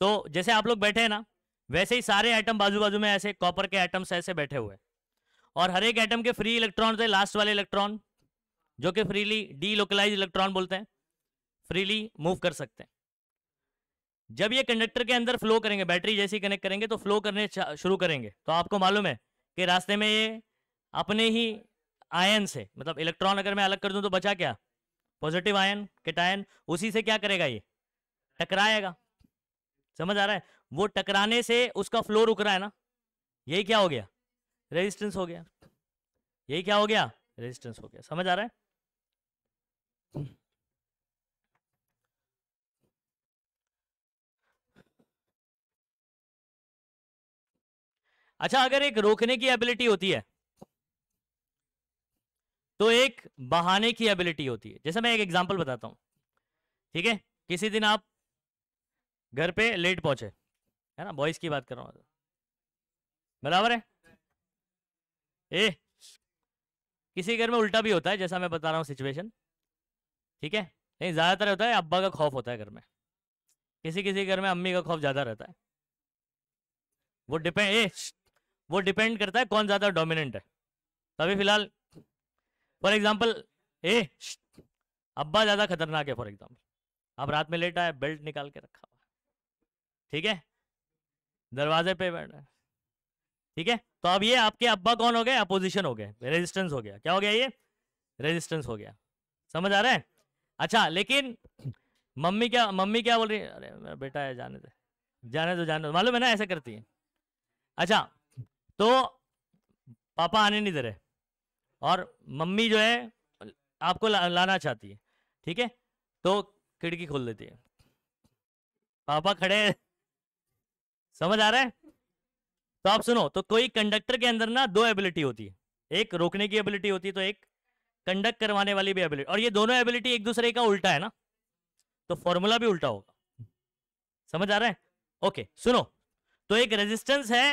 तो जैसे आप लोग बैठे हैं ना वैसे ही सारे आइटम बाजू बाजू में ऐसे कॉपर के आइटम्स ऐसे बैठे हुए और हर एक आइटम के फ्री इलेक्ट्रॉन थे लास्ट वाले इलेक्ट्रॉन जो कि फ्रीली डी लोकलाइज इलेक्ट्रॉन बोलते हैं फ्रीली मूव कर सकते हैं जब ये कंडक्टर के अंदर फ्लो करेंगे बैटरी जैसे कनेक्ट करेंगे तो फ्लो करने शुरू करेंगे तो आपको मालूम है कि रास्ते में ये अपने ही आयन से मतलब इलेक्ट्रॉन अगर मैं अलग कर दूं तो बचा क्या पॉजिटिव आयन आयन उसी से क्या करेगा ये टकराएगा समझ आ रहा है वो टकराने से उसका फ्लो रुक रहा है ना यही क्या हो गया रेजिस्टेंस हो गया यही क्या हो गया रेजिस्टेंस हो गया समझ आ रहा है अच्छा अगर एक रोकने की एबिलिटी होती है तो एक बहाने की एबिलिटी होती है जैसे मैं एक एग्जांपल बताता हूं ठीक है किसी दिन आप घर पे लेट पहुंचे है ना बॉयज की बात कर रहा हूँ बराबर है ए किसी घर में उल्टा भी होता है जैसा मैं बता रहा हूँ सिचुएशन ठीक है नहीं ज़्यादातर होता है अब्बा का खौफ होता है घर में किसी किसी घर में अम्मी का खौफ ज़्यादा रहता है वो डिपेंड ए वो डिपेंड करता है कौन ज़्यादा डोमिनेंट है तभी फिलहाल फॉर एग्जाम्पल ए अब्बा ज़्यादा खतरनाक है फॉर एग्जाम्पल आप रात में लेटा है बेल्ट निकाल के रखा हुआ ठीक है दरवाजे पे बैठा ठीक है तो अब ये आपके अब्बा कौन हो गए अपोजिशन हो गए रेजिस्टेंस हो गया क्या हो गया ये रेजिस्टेंस हो गया समझ आ रहा है अच्छा लेकिन मम्मी क्या मम्मी क्या बोल रही है अरे मेरा बेटा है जाने दे जाने दो जाने दो मालूम है ना ऐसा करती है अच्छा तो पापा आने नहीं दे रहे और मम्मी जो है आपको ला, लाना चाहती है ठीक है तो खिड़की खोल देती है पापा खड़े समझ आ रहा है तो आप सुनो तो कोई कंडक्टर के अंदर ना दो एबिलिटी होती है एक रोकने की एबिलिटी होती है तो एक कंडक्ट करवाने वाली भी एबिलिटी और ये दोनों एबिलिटी एक दूसरे का उल्टा है ना तो फॉर्मूला भी उल्टा होगा समझ आ रहा है ओके सुनो तो एक रेजिस्टेंस है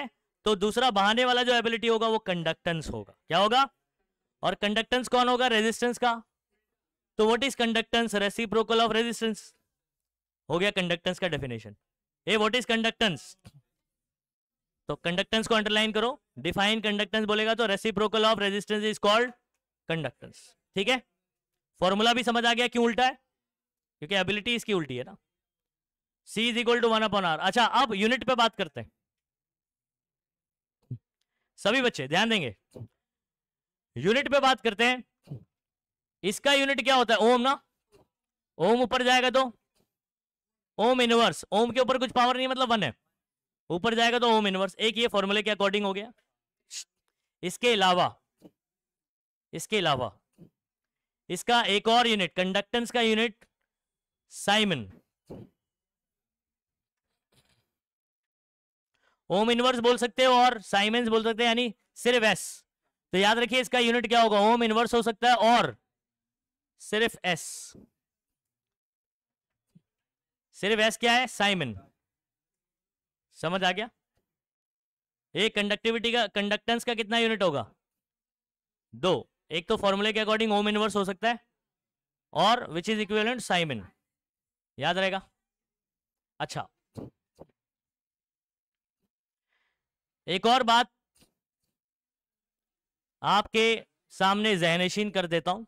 तो दूसरा बहाने वाला जो एबिलिटी होगा वो कंडक्टेंस होगा क्या होगा और कंडक्टेंस कौन होगा रेजिस्टेंस का तो what is conductance reciprocal of resistance हो गया कंडक्टेंस का definition uh what is conductance तो कंडक्टेंस को अंडरलाइन करो डिफाइन कंडक्टेंस बोलेगा तो reciprocal of resistance is called conductance ठीक है फॉर्मूला भी समझ आ गया क्यों उल्टा है क्योंकि एबिलिटी इसकी उल्टी है ना C is equal to one upon R अच्छा अब यूनिट पे बात करते हैं सभी बच्चे ध्यान देंगे यूनिट पे बात करते हैं इसका यूनिट क्या होता है ओम ना ओम ऊपर जाएगा तो ओम इनवर्स ओम के ऊपर कुछ पावर नहीं मतलब वन है ऊपर जाएगा तो ओम इनवर्स एक ये फॉर्मूले के अकॉर्डिंग हो गया इसके अलावा इसके अलावा इसका एक और यूनिट कंडक्टेंस का यूनिट साइमन ओम इनवर्स बोल सकते हो और साइमेंस बोल सकते हैं यानी सिर्फ एस तो याद रखिए इसका यूनिट क्या होगा ओम इनवर्स हो सकता है और सिर्फ एस सिर्फ एस क्या है साइमन समझ आ गया एक कंडक्टिविटी का कंडक्टेंस का कितना यूनिट होगा दो एक तो फॉर्मूले के अकॉर्डिंग ओम इनवर्स हो सकता है और विच इज इक्विवेलेंट साइमन याद रहेगा अच्छा एक और बात आपके सामने जहनशीन कर देता हूं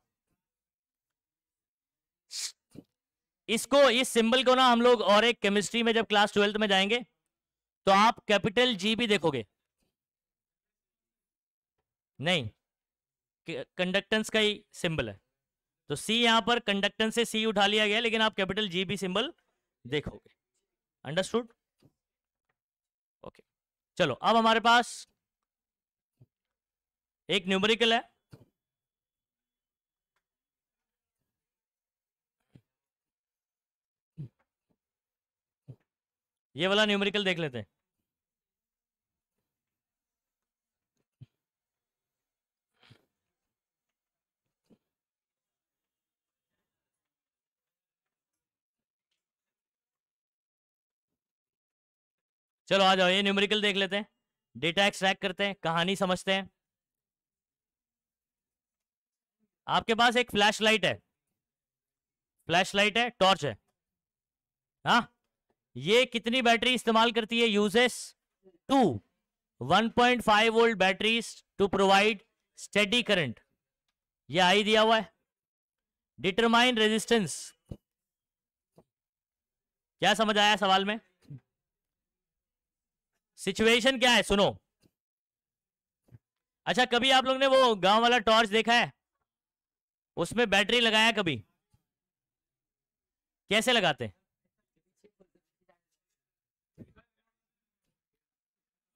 इसको इस सिंबल को ना हम लोग और एक केमिस्ट्री में जब क्लास ट्वेल्थ में जाएंगे तो आप कैपिटल जी भी देखोगे नहीं कंडक्टेंस का ही सिंबल है तो सी यहां पर कंडक्टेंस से सी उठा लिया गया लेकिन आप कैपिटल जी भी सिंबल देखोगे अंडरस्टूड ओके चलो अब हमारे पास एक न्यूमेरिकल है ये वाला न्यूमेरिकल देख लेते हैं चलो आ जाओ ये न्यूमेरिकल देख लेते हैं डेटा एक्सट्रैक्ट करते हैं कहानी समझते हैं आपके पास एक फ्लैश लाइट है फ्लैश लाइट है टॉर्च है हाँ ये कितनी बैटरी इस्तेमाल करती है uses two 1.5 volt batteries to provide steady current ये आई दिया हुआ है डिटरमाइन रेजिस्टेंस क्या समझ आया सवाल में सिचुएशन क्या है सुनो अच्छा कभी आप लोग ने वो गांव वाला टॉर्च देखा है उसमें बैटरी लगाया कभी कैसे लगाते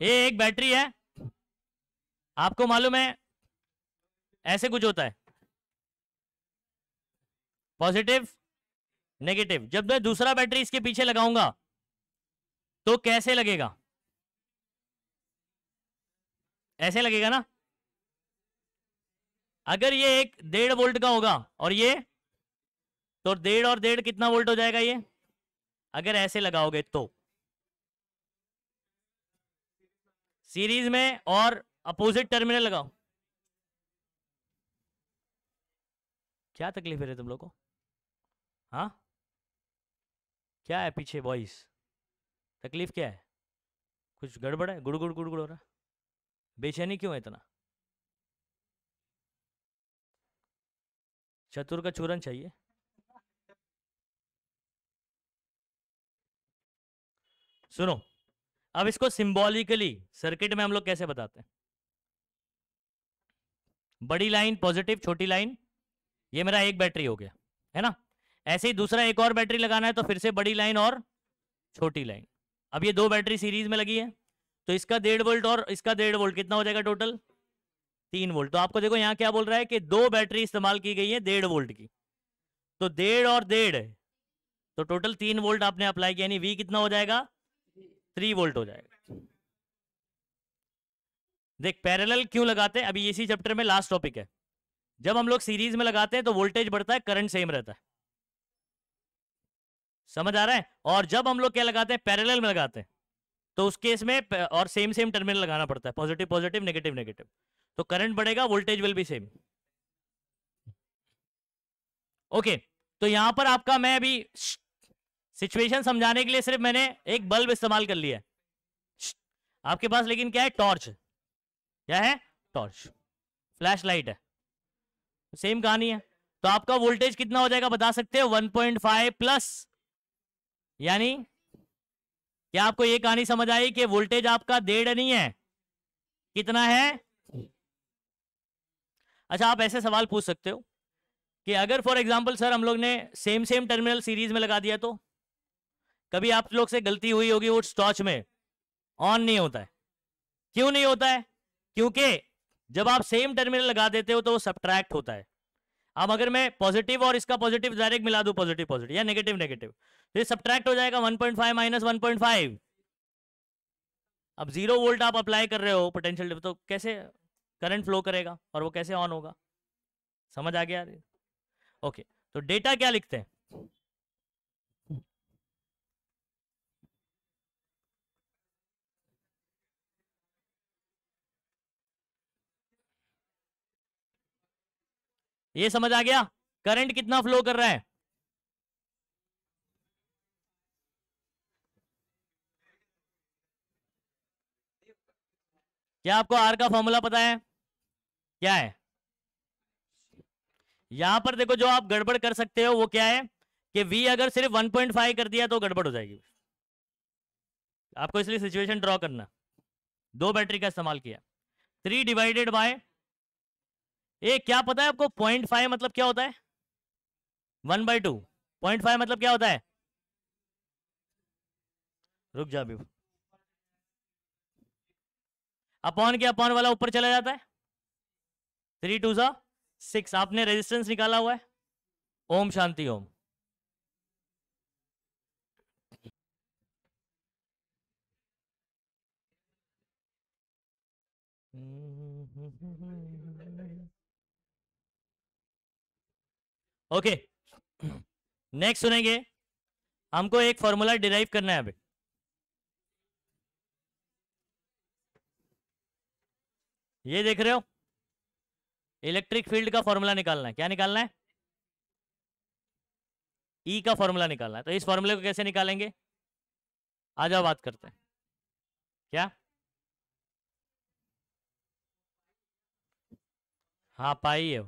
ये एक बैटरी है आपको मालूम है ऐसे कुछ होता है पॉजिटिव नेगेटिव जब मैं दूसरा बैटरी इसके पीछे लगाऊंगा तो कैसे लगेगा ऐसे लगेगा ना अगर ये एक डेढ़ वोल्ट का होगा और ये तो डेढ़ और डेढ़ कितना वोल्ट हो जाएगा ये अगर ऐसे लगाओगे तो सीरीज में और अपोजिट टर्मिनल लगाओ क्या तकलीफ है तुम लोगों को हाँ क्या है पीछे वॉइस तकलीफ क्या है कुछ गड़बड़ है गुड़ गुड़ गुड़ गुड़ हो रहा बेचैनी क्यों है इतना चतुर का चूरन चाहिए सुनो अब इसको सिंबॉलिकली सर्किट में हम लोग कैसे बताते हैं बड़ी लाइन पॉजिटिव छोटी लाइन ये मेरा एक बैटरी हो गया है ना ऐसे ही दूसरा एक और बैटरी लगाना है तो फिर से बड़ी लाइन और छोटी लाइन अब ये दो बैटरी सीरीज में लगी है तो इसका डेढ़ वोल्ट और इसका डेढ़ वोल्ट कितना हो जाएगा टोटल तीन वोल्ट तो आपको देखो यहाँ क्या बोल रहा है कि दो बैटरी इस्तेमाल की गई है डेढ़ वोल्ट की तो डेढ़ और डेढ़ तो टोटल तीन वोल्ट आपने अप्लाई किया यानी वी कितना हो जाएगा थ्री वोल्ट हो जाएगा देख पैरेलल क्यों लगाते हैं अभी इसी चैप्टर में लास्ट टॉपिक है जब हम लोग सीरीज में लगाते हैं तो वोल्टेज बढ़ता है करंट सेम रहता है समझ आ रहा है और जब हम लोग क्या लगाते हैं पैरेलल में लगाते हैं तो उस केस में और सेम सेम टर्मिनल लगाना पड़ता है पॉजिटिव पॉजिटिव नेगेटिव नेगेटिव तो करंट बढ़ेगा voltage will be same okay तो यहां पर आपका मैं अभी सिचुएशन समझाने के लिए सिर्फ मैंने एक बल्ब इस्तेमाल कर लिया आपके पास लेकिन क्या है टॉर्च क्या है टॉर्च फ्लैश लाइट है सेम कहानी है तो आपका वोल्टेज कितना हो जाएगा बता सकते हो 1.5 प्लस यानी क्या आपको ये कहानी समझ आई कि वोल्टेज आपका डेढ़ नहीं है कितना है अच्छा आप ऐसे सवाल पूछ सकते हो कि अगर फॉर एग्जाम्पल सर हम लोग ने सेम सेम टर्मिनल सीरीज में लगा दिया तो कभी आप लोग से गलती हुई होगी वो स्टॉच में ऑन नहीं होता है क्यों नहीं होता है क्योंकि जब आप सेम टर्मिनल लगा देते हो तो वो सब्ट्रैक्ट होता है अब अगर मैं पॉजिटिव और इसका पॉजिटिव डायरेक्ट मिला दू पॉजिटिव पॉजिटिव या नेगेटिव नेगेटिव तो ये सब्ट्रैक्ट हो जाएगा 1.5 माइनस फाइव अब जीरो वोल्ट आप अप्लाई कर रहे हो पोटेंशियल तो कैसे करंट फ्लो करेगा और वो कैसे ऑन होगा समझ आ गया ओके तो डेटा क्या लिखते हैं ये समझ आ गया करंट कितना फ्लो कर रहा है क्या आपको आर का फॉर्मूला पता है क्या है यहां पर देखो जो आप गड़बड़ कर सकते हो वो क्या है कि वी अगर सिर्फ 1.5 कर दिया तो गड़बड़ हो जाएगी आपको इसलिए सिचुएशन ड्रॉ करना दो बैटरी का इस्तेमाल किया थ्री डिवाइडेड बाय ए क्या पता है आपको पॉइंट फाइव मतलब क्या होता है one by two point five मतलब क्या होता है रुक जा अभी अपॉन के अपॉन वाला ऊपर चला जाता है थ्री टू सा सिक्स आपने रेजिस्टेंस निकाला हुआ है ओम शांति ओम ओके नेक्स्ट सुनेंगे हमको एक फॉर्मूला डिराइव करना है अभी ये देख रहे हो इलेक्ट्रिक फील्ड का फॉर्मूला निकालना है क्या निकालना है ई e का फॉर्मूला निकालना है तो इस फॉर्मूले को कैसे निकालेंगे आ जाओ बात करते हैं क्या हाँ पाई है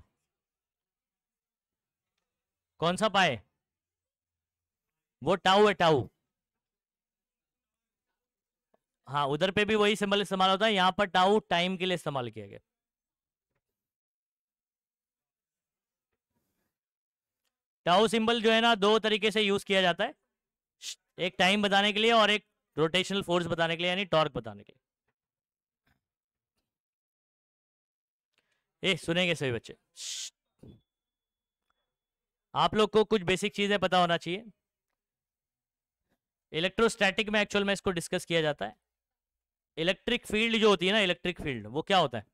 कौन सा पाए वो टाउ है टाउ हाँ उधर पे भी वही सिंबल इस्तेमाल होता है यहां पर टाउ टाइम के लिए इस्तेमाल किया गया टाउ सिंबल जो है ना दो तरीके से यूज किया जाता है एक टाइम बताने के लिए और एक रोटेशनल फोर्स बताने के लिए यानी टॉर्क बताने के लिए ए सुनेंगे सभी बच्चे आप लोग को कुछ बेसिक चीज़ें पता होना चाहिए इलेक्ट्रोस्टैटिक में एक्चुअल में इसको डिस्कस किया जाता है इलेक्ट्रिक फील्ड जो होती है ना इलेक्ट्रिक फील्ड वो क्या होता है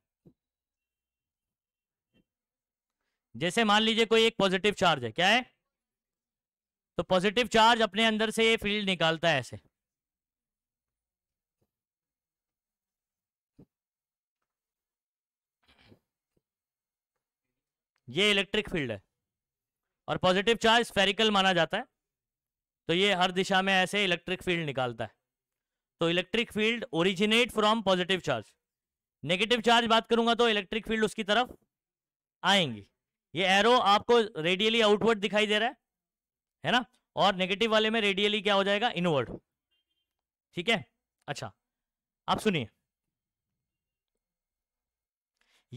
जैसे मान लीजिए कोई एक पॉजिटिव चार्ज है क्या है तो पॉजिटिव चार्ज अपने अंदर से ये फील्ड निकालता है ऐसे ये इलेक्ट्रिक फील्ड है और पॉजिटिव चार्ज स्फेरिकल माना जाता है तो ये हर दिशा में ऐसे इलेक्ट्रिक फील्ड निकालता है तो electric field originate from positive charge negative charge बात करूंगा तो इलेक्ट्रिक फील्ड उसकी तरफ आएंगी ये एरो आपको रेडियली आउटवर्ड दिखाई दे रहा है है ना और नेगेटिव वाले में रेडियली क्या हो जाएगा इनवर्ड ठीक है अच्छा आप सुनिए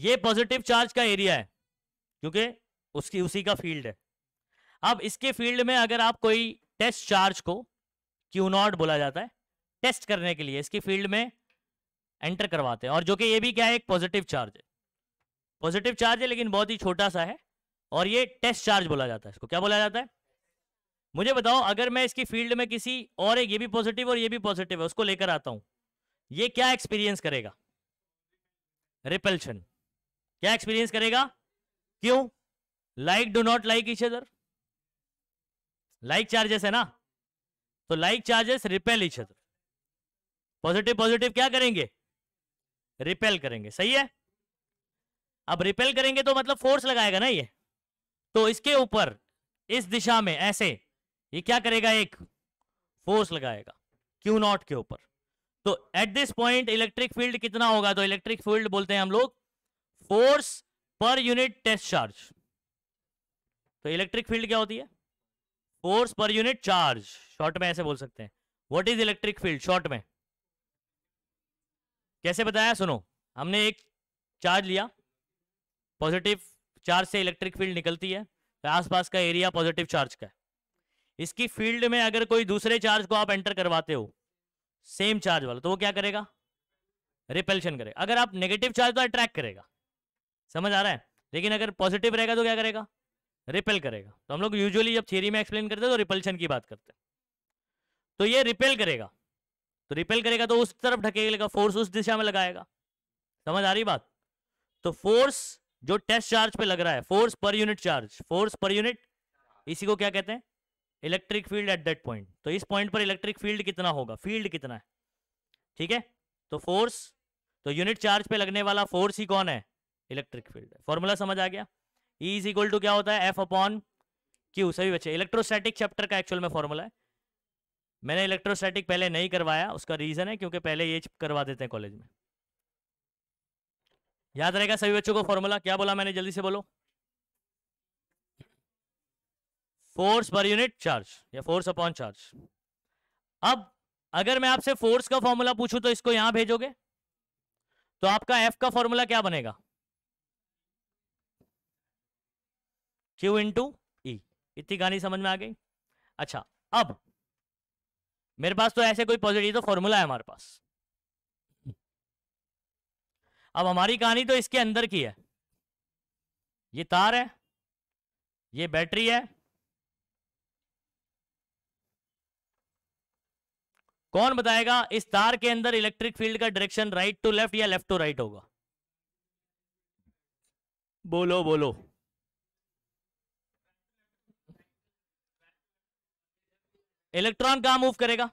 ये पॉजिटिव चार्ज का एरिया है क्योंकि उसकी उसी का फील्ड है अब इसके फील्ड में अगर आप कोई टेस्ट चार्ज को क्यू नॉट बोला जाता है टेस्ट करने के लिए इसकी फील्ड में एंटर करवाते हैं और जो कि ये भी क्या है एक पॉजिटिव चार्ज है पॉजिटिव चार्ज है लेकिन बहुत ही छोटा सा है और ये टेस्ट चार्ज बोला जाता है इसको क्या बोला जाता है मुझे बताओ अगर मैं इसकी फील्ड में किसी और एक ये भी पॉजिटिव और ये भी पॉजिटिव है उसको लेकर आता हूं ये क्या एक्सपीरियंस करेगा रिपल्शन क्या एक्सपीरियंस करेगा क्यों like do not like each other like charges है ना तो like charges repel each positive positive क्या करेंगे रिपेल करेंगे सही है अब रिपेल करेंगे तो मतलब फोर्स लगाएगा ना ये तो इसके ऊपर इस दिशा में ऐसे ये क्या करेगा एक फोर्स लगाएगा क्यू नॉट के ऊपर तो at this point electric field कितना होगा तो इलेक्ट्रिक फील्ड बोलते हैं हम लोग फोर्स पर यूनिट टेस्ट चार्ज तो इलेक्ट्रिक फील्ड क्या होती है फोर्स पर यूनिट चार्ज शॉर्ट में ऐसे बोल सकते हैं what is electric field short में कैसे बताया सुनो हमने एक चार्ज लिया पॉजिटिव चार्ज से इलेक्ट्रिक फील्ड निकलती है तो आसपास का एरिया पॉजिटिव चार्ज का है इसकी फील्ड में अगर कोई दूसरे चार्ज को आप एंटर करवाते हो सेम चार्ज वाला तो वो क्या करेगा रिपेल्शन करेगा अगर आप नेगेटिव चार्ज तो अट्रैक्ट करेगा समझ आ रहा है लेकिन अगर पॉजिटिव रहेगा तो क्या करेगा रिपेल करेगा तो हम लोग यूजुअली जब थियरी में एक्सप्लेन करते हैं तो रिपल्शन की बात करते हैं तो ये रिपेल करेगा तो रिपेल करेगा तो उस तरफ ढकेलेगा फोर्स उस दिशा में लगाएगा समझ आ रही बात तो फोर्स जो टेस्ट चार्ज पे लग रहा है फोर्स पर यूनिट चार्ज फोर्स पर यूनिट इसी को क्या कहते हैं electric field at that point तो इस पॉइंट पर इलेक्ट्रिक फील्ड कितना होगा फील्ड कितना है ठीक है तो फोर्स तो यूनिट चार्ज पे लगने वाला फोर्स ही कौन है इलेक्ट्रिक फील्ड फॉर्मूला समझ आ गया ई इज इक्वल टू क्या होता है एफ अपॉन क्यू सभी बच्चे इलेक्ट्रोस्टैटिक चैप्टर का एक्चुअल में फॉर्मूला है मैंने इलेक्ट्रोस्टैटिक पहले नहीं करवाया उसका रीजन है क्योंकि पहले ये करवा देते हैं कॉलेज में याद रहेगा सभी बच्चों को फॉर्मूला क्या बोला मैंने जल्दी से बोलो फोर्स पर यूनिट चार्ज या फोर्स अपॉन चार्ज अब अगर मैं आपसे फोर्स का फॉर्मूला पूछूं तो इसको यहां भेजोगे तो आपका एफ का फॉर्मूला क्या बनेगा क्यू इंटू ई इतनी कहानी समझ में आ गई अच्छा अब मेरे पास तो ऐसे कोई पॉजिटिव तो फॉर्मूला है हमारे पास अब हमारी कहानी तो इसके अंदर की है ये तार है ये बैटरी है कौन बताएगा इस तार के अंदर इलेक्ट्रिक फील्ड का डायरेक्शन राइट टू लेफ्ट या लेफ्ट टू राइट होगा बोलो बोलो इलेक्ट्रॉन कहां मूव करेगा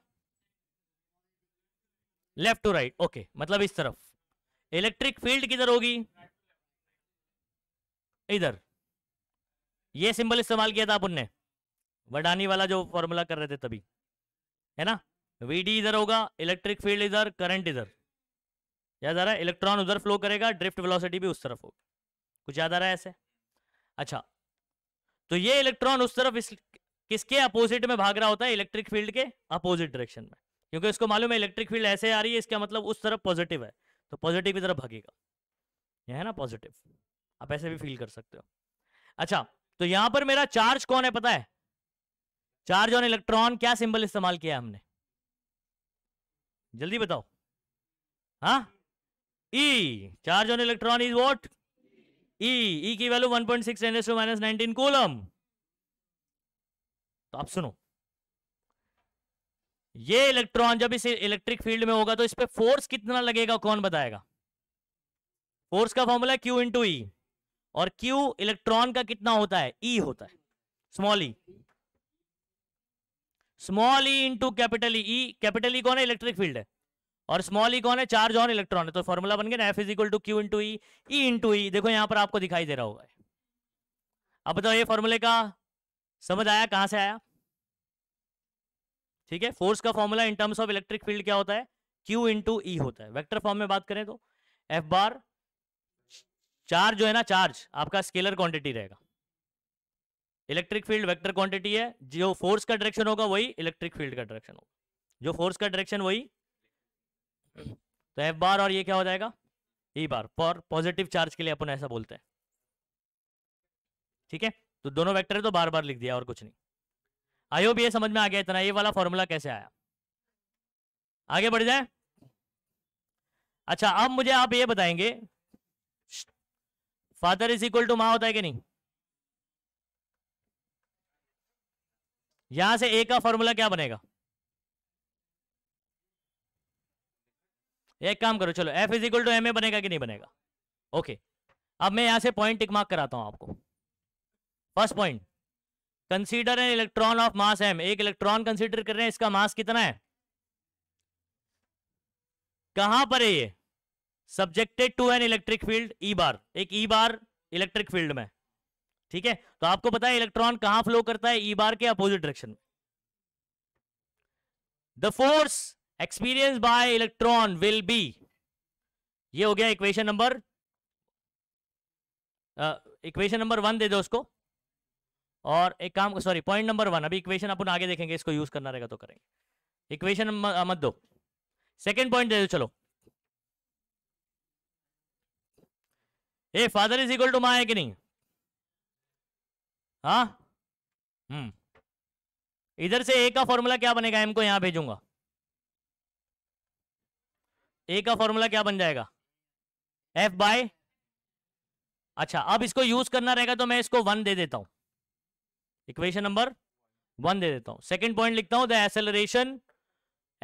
लेफ्ट टू राइट ओके मतलब इस तरफ इलेक्ट्रिक फील्ड किधर होगी इधर ये सिंबल इस्तेमाल किया था आप वडानी वाला जो फॉर्मूला कर रहे थे तभी है ना वीडी इधर होगा इलेक्ट्रिक फील्ड इधर करंट इधर याद आ रहा है इलेक्ट्रॉन उधर फ्लो करेगा ड्रिफ्ट वेलोसिटी भी उस तरफ होगी कुछ याद आ रहा है ऐसे अच्छा तो ये इलेक्ट्रॉन उस तरफ इस किसके अपोजिट में भाग रहा होता है इलेक्ट्रिक फील्ड के अपोजिट डायरेक्शन में क्योंकि उसको मालूम है इलेक्ट्रिक फील्ड ऐसे आ रही है इसका मतलब उस तरफ पॉजिटिव है तो पॉजिटिव की तरफ भागेगा यह है ना पॉजिटिव आप ऐसे भी फील कर सकते हो अच्छा तो यहां पर मेरा चार्ज कौन है पता है चार्ज ऑन इलेक्ट्रॉन क्या सिंबल इस्तेमाल किया है हमने जल्दी बताओ हा e charge on electron is what e e की value one point six minus nineteen coulomb आप सुनो ये इलेक्ट्रॉन जब इस इलेक्ट्रिक फील्ड में होगा तो इस पर फोर्स कितना लगेगा कौन बताएगा फोर्स का फॉर्मूला क्यू इंटू ई और क्यू इलेक्ट्रॉन का कितना होता है ई e होता है small e small e into capital E capital E कौन है इलेक्ट्रिक फील्ड है और स्मॉल ई e कौन है चार्ज ऑन इलेक्ट्रॉन है तो फॉर्मूला बन गया ना F is equal to Q into E E into E देखो यहां पर आपको दिखाई दे रहा होगा अब बताओ ये फॉर्मूले का समझ आया कहां से आया ठीक है फोर्स का formula in terms of electric field क्या होता है क्यू इंटू ई होता है वेक्टर फॉर्म में बात करें तो एफ बार चार्ज जो है ना चार्ज आपका स्केलर क्वांटिटी रहेगा इलेक्ट्रिक फील्ड वेक्टर क्वांटिटी है जो फोर्स का डायरेक्शन होगा वही इलेक्ट्रिक फील्ड का डायरेक्शन होगा जो फोर्स का डायरेक्शन वही तो एफ बार और ये क्या हो जाएगा E bar for positive charge के लिए अपन ऐसा बोलते हैं ठीक है तो दोनों वैक्टर है तो बार बार लिख दिया और कुछ नहीं आई होप ये समझ में आ गया इतना ये वाला फॉर्मूला कैसे आया आगे बढ़ जाए अच्छा अब मुझे आप ये बताएंगे फादर इज इक्वल टू माँ होता है कि नहीं यहां से ए का फॉर्मूला क्या बनेगा एक काम करो चलो F is equal to M A बनेगा कि नहीं बनेगा ओके अब मैं यहां से पॉइंट टिक मार्क कराता हूं आपको first point consider an electron of mass m एक इलेक्ट्रॉन कंसीडर कर रहे हैं इसका मास कितना है कहां पर है ये subjected to an electric field E bar एक ई बार इलेक्ट्रिक फील्ड में ठीक है तो आपको पता है इलेक्ट्रॉन कहां फ्लो करता है ई e बार के अपोजिट डायरेक्शन में the force experience by electron will be ये हो गया equation number equation number one दे दो उसको और एक काम सॉरी पॉइंट नंबर वन अभी इक्वेशन अपन आगे देखेंगे इसको यूज करना रहेगा तो करेंगे इक्वेशन मत दो सेकेंड पॉइंट दे दो चलो a father is equal to my है कि नहीं हाँ हम्म इधर से ए का फॉर्मूला क्या बनेगा एम को यहां भेजूंगा ए का फॉर्मूला क्या बन जाएगा एफ बाय अच्छा अब इसको यूज करना रहेगा तो मैं इसको वन दे देता हूं इक्वेशन नंबर वन दे देता हूं सेकेंड पॉइंट लिखता हूं the acceleration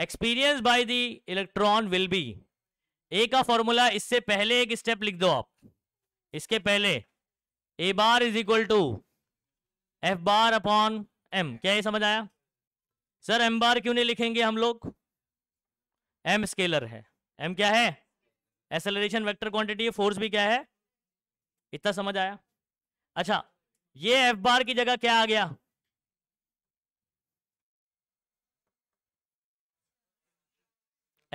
experience by the electron will be a का फॉर्मूला इससे पहले एक स्टेप लिख दो आप इसके पहले a bar is equal to F bar upon m क्या ये समझ आया सर एम बार क्यों नहीं लिखेंगे हम लोग एम स्केलर है एम क्या है एसेलरेशन वेक्टर क्वांटिटी फोर्स भी क्या है इतना समझ आया अच्छा ये एफ बार की जगह क्या आ गया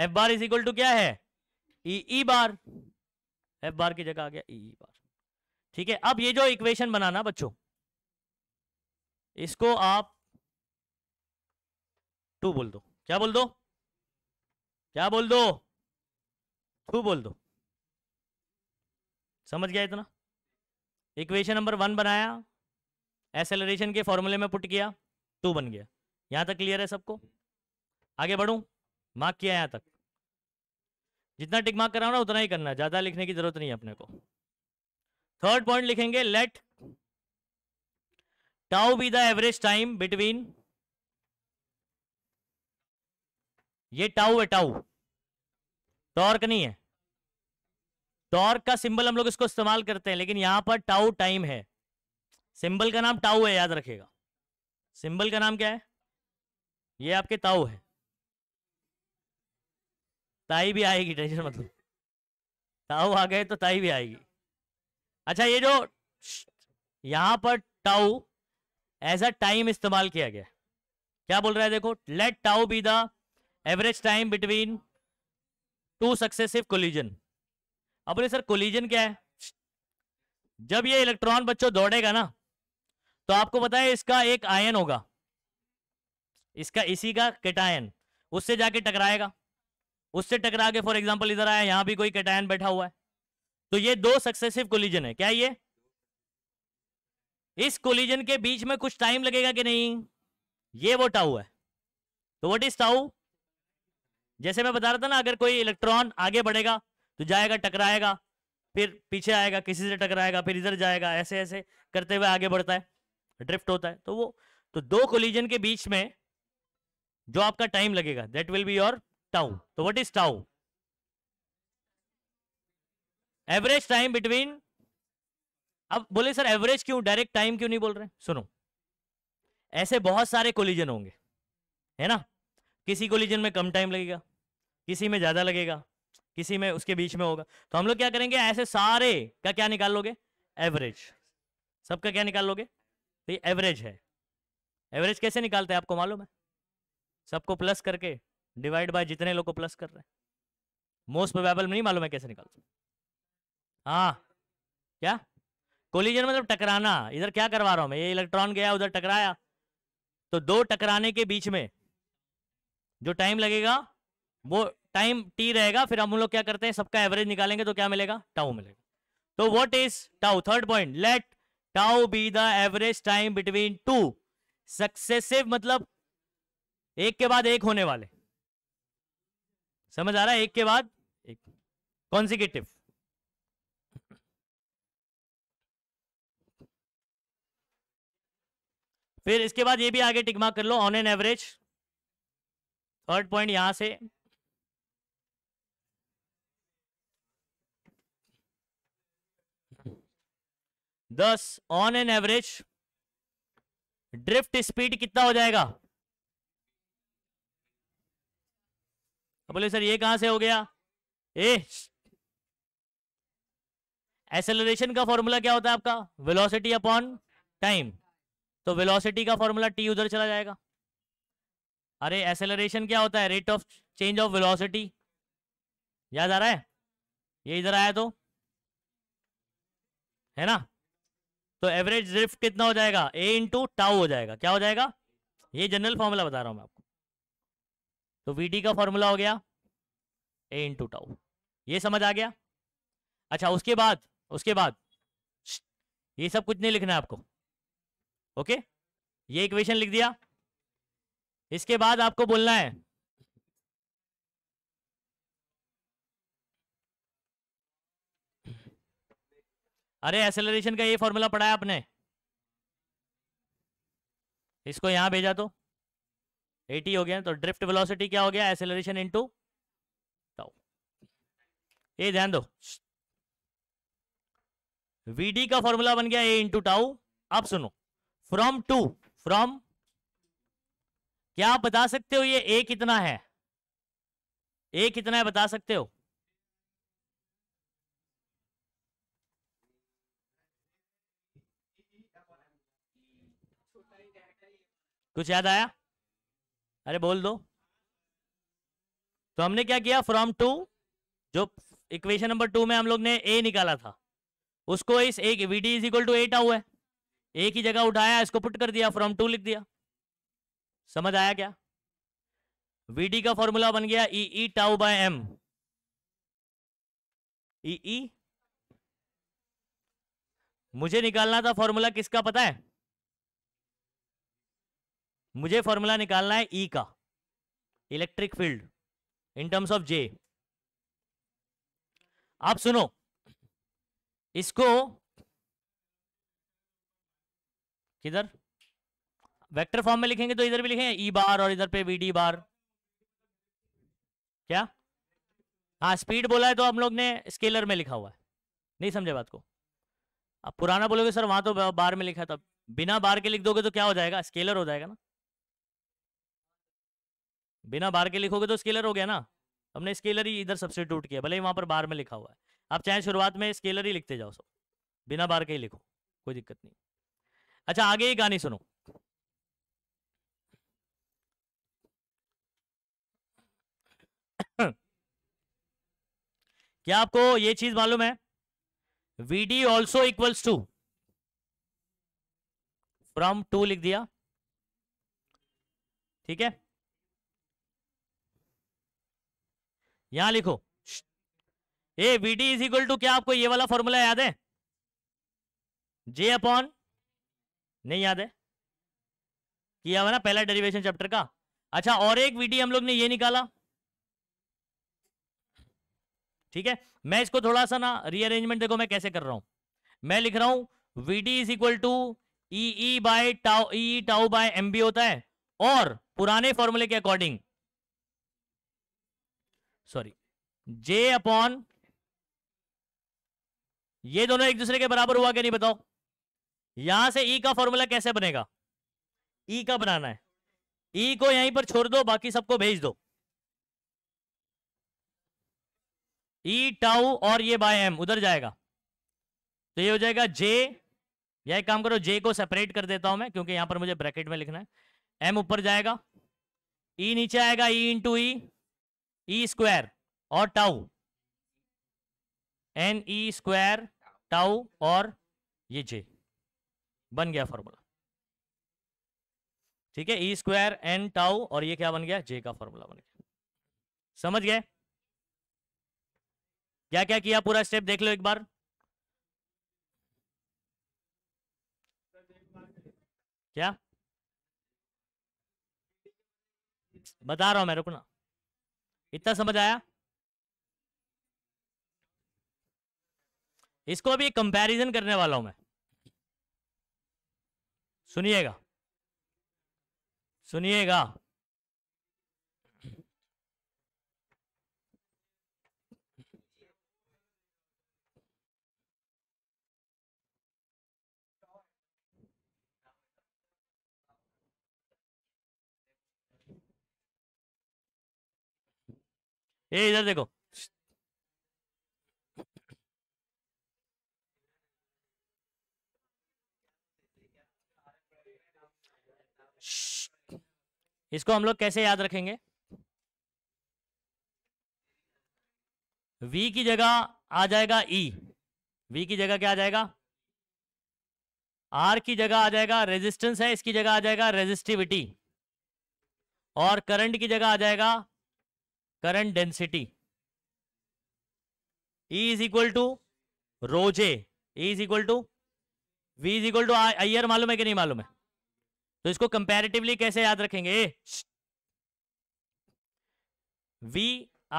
F bar is equal to क्या है E e, e bar F bar की जगह आ गया ई e, e बार ठीक है अब ये जो इक्वेशन बनाना बच्चों इसको आप टू बोल दो क्या बोल दो क्या बोल दो टू बोल दो समझ गया इतना इक्वेशन नंबर वन बनाया एक्सेलरेशन के फॉर्मूले में पुट किया टू बन गया यहां तक क्लियर है सबको आगे बढ़ू मार्क किया यहां तक जितना टिक मार्क कराना उतना ही करना ज्यादा लिखने की जरूरत नहीं है अपने को थर्ड पॉइंट लिखेंगे let tau be the average time between ये टाउ है टाउ टॉर्क नहीं है टॉर्क का सिंबल हम लोग इसको इस्तेमाल करते हैं लेकिन यहां पर टाउ टाइम है सिंबल का नाम टाऊ है याद रखेगा सिंबल का नाम क्या है ये आपके ताऊ है ताई भी आएगी टेंशन मतलब ताऊ आ गए तो ताई भी आएगी अच्छा ये जो यहां पर टाउ एज अ टाइम इस्तेमाल किया गया क्या बोल रहा है देखो let tau be the average time between two successive collision अब बोले सर कोलिजन क्या है जब ये इलेक्ट्रॉन बच्चों दौड़ेगा ना तो आपको पता है इसका एक आयन होगा इसका इसी का केटायन उससे जाके टकराएगा उससे टकरा के फॉर एग्जाम्पल इधर आया यहां भी कोई केटायन बैठा हुआ है तो ये दो सक्सेसिव कोलिजन है क्या ये इस कोलिजन के बीच में कुछ टाइम लगेगा कि नहीं ये वो टाउ है तो वट इज टाऊ जैसे मैं बता रहा था ना अगर कोई इलेक्ट्रॉन आगे बढ़ेगा तो जाएगा टकराएगा फिर पीछे आएगा किसी से टकराएगा फिर इधर जाएगा ऐसे ऐसे करते हुए आगे बढ़ता है ड्रिफ्ट होता है तो वो तो दो कोलिजन के बीच में जो आपका टाइम लगेगा that will be your tau तो what is tau average time between अब बोले सर एवरेज क्यों डायरेक्ट टाइम क्यों नहीं बोल रहे सुनो ऐसे बहुत सारे कोलिजन होंगे है ना किसी कोलिजन में कम टाइम लगेगा किसी में ज्यादा लगेगा किसी में उसके बीच में होगा तो हम लोग क्या करेंगे ऐसे सारे का क्या निकाल लोगे एवरेज सबका क्या निकाल लोगे तो ये एवरेज है एवरेज कैसे निकालते हैं आपको मालूम है सबको प्लस करके डिवाइड बाय जितने लोग को प्लस कर रहे हैं मोस्ट प्रोबेबल नहीं मालूम है कैसे निकालते हाँ क्या कोलिजन मतलब टकराना इधर क्या करवा रहा हूं मैं ये इलेक्ट्रॉन गया उधर टकराया तो दो टकराने के बीच में जो टाइम लगेगा वो टाइम टी रहेगा फिर हम लोग क्या करते हैं सबका एवरेज निकालेंगे तो क्या मिलेगा टाउ मिलेगा तो what is tau third point let tau be the average time between two successive मतलब एक के बाद एक होने वाले समझ आ रहा है एक के बाद एक कॉन्सिक्यूटिव फिर इसके बाद ये भी आगे टिकमा कर लो on an average third point यहां से दस on an average drift speed कितना हो जाएगा बोले सर ये कहां से हो गया ए एसेलरेशन का फॉर्मूला क्या होता है आपका वेलोसिटी अपॉन टाइम तो वेलोसिटी का फॉर्मूला टी उधर चला जाएगा अरे एसेलरेशन क्या होता है rate of change of velocity याद आ रहा है ये इधर आया तो है ना तो एवरेज रिफ्ट कितना हो जाएगा ए इंटू टाउ हो जाएगा क्या हो जाएगा ये जनरल फॉर्मूला बता रहा हूं मैं आपको तो वी का फॉर्मूला हो गया ए इंटू टाउ ये समझ आ गया अच्छा उसके बाद उसके बाद ये सब कुछ नहीं लिखना है आपको ओके ये इक्वेशन लिख दिया इसके बाद आपको बोलना है अरे एक्सेलरेशन का ये फॉर्मूला पढ़ा है आपने इसको यहां भेजा तो 80 हो गया तो ड्रिफ्ट वेलोसिटी क्या हो गया एसेलरेशन इनटू टाउ ये ध्यान दो वीडी का फॉर्मूला बन गया ए इंटू टाउ आप सुनो फ्रॉम टू फ्रॉम क्या आप बता सकते हो ये ए कितना है ए कितना है बता सकते हो कुछ याद आया अरे बोल दो तो हमने क्या किया फ्रॉम टू जो इक्वेशन नंबर टू में हम लोग ने ए निकाला था उसको इस एक v d is equal to at हुआ है ए की जगह उठाया इसको पुट कर दिया फ्रॉम टू लिख दिया समझ आया क्या वी डी का फॉर्मूला बन गया e E tau by m e E मुझे निकालना था फॉर्मूला किसका पता है मुझे फॉर्मूला निकालना है ई e का electric field in terms of J आप सुनो इसको किधर वेक्टर फॉर्म में लिखेंगे तो इधर भी लिखेंगे ई e बार और इधर पे वी डी बार क्या हाँ स्पीड बोला है तो हम लोग ने स्केलर में लिखा हुआ है नहीं समझे बात को अब पुराना बोलोगे सर वहां तो बार में लिखा था बिना बार के लिख दोगे तो क्या हो जाएगा स्केलर हो जाएगा ना बिना बार के लिखोगे तो स्केलर हो गया ना हमने स्केलर ही इधर सबसे टूट किया भले ही वहां पर बार में लिखा हुआ है आप चाहे शुरुआत में स्केलर ही लिखते जाओ सब बिना बार के ही लिखो कोई दिक्कत नहीं अच्छा आगे ही कहानी सुनो क्या आपको ये चीज मालूम है v d also equals to from two लिख दिया ठीक है यहां लिखो a v d is equal to क्या आपको ये वाला फॉर्मूला याद है जे अपॉन नहीं याद है किया हुआ ना पहला डेरिवेशन चैप्टर का अच्छा और एक वीडी हम लोग ने ये निकाला ठीक है मैं इसको थोड़ा सा ना रीअरेंजमेंट देखो मैं कैसे कर रहा हूं मैं लिख रहा हूं d is equal to e E by tau e tau by m b होता है और पुराने फॉर्मूले के अकॉर्डिंग सॉरी जे अपॉन ये दोनों एक दूसरे के बराबर हुआ क्या नहीं बताओ यहां से ई e का फॉर्मूला कैसे बनेगा ई e का बनाना है ई e को यहीं पर छोड़ दो बाकी सबको भेज दो ई e टाउ और ये बाय एम उधर जाएगा तो ये हो जाएगा जे या एक काम करो जे को सेपरेट कर देता हूं मैं क्योंकि यहां पर मुझे ब्रैकेट में लिखना है एम ऊपर जाएगा ई e नीचे आएगा ई इंटू ई ई स्क्वायर और tau n e square tau और ये जे बन गया फॉर्मूला ठीक है ई स्क्वायर एन टाउ और ये क्या बन गया जे का फॉर्मूला बन गया समझ गए क्या क्या किया पूरा स्टेप देख लो एक बार क्या बता रहा हूं मैं रुकना इतना समझ आया इसको अभी कंपैरिजन करने वाला हूं मैं सुनिएगा सुनिएगा ये इधर देखो इसको हम लोग कैसे याद रखेंगे वी की जगह आ जाएगा ई e. वी की जगह क्या आ जाएगा आर की जगह आ जाएगा रेजिस्टेंस है इसकी जगह आ जाएगा रेजिस्टिविटी और करंट की जगह आ जाएगा current density E is equal to rho J E is equal to V is equal to IR मालूम है कि नहीं मालूम है तो इसको कंपैरेटिवली कैसे याद रखेंगे वी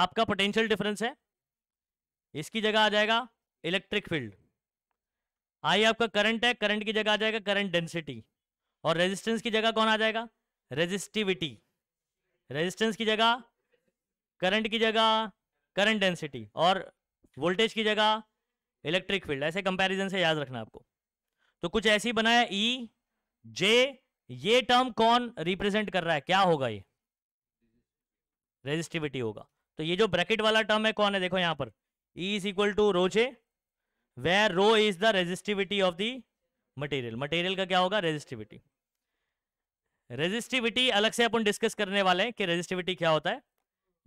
आपका पोटेंशियल डिफरेंस है इसकी जगह आ जाएगा इलेक्ट्रिक फील्ड आई आपका करंट है करंट की जगह आ जाएगा करंट डेंसिटी और रेजिस्टेंस की जगह कौन आ जाएगा रेजिस्टिविटी रेजिस्टेंस की जगह करंट की जगह करंट डेंसिटी और वोल्टेज की जगह इलेक्ट्रिक फील्ड ऐसे कंपैरिजन से याद रखना आपको तो कुछ ऐसी बनाया ई e, जे ये टर्म कौन रिप्रेजेंट कर रहा है क्या होगा ये रेजिस्टिविटी होगा तो ये जो ब्रैकेट वाला टर्म है कौन है देखो यहां पर E is equal to rho J rho is the resistivity of the material material का क्या होगा रेजिस्टिविटी रेजिस्टिविटी अलग से अपन डिस्कस करने वाले हैं कि रेजिस्टिविटी क्या होता है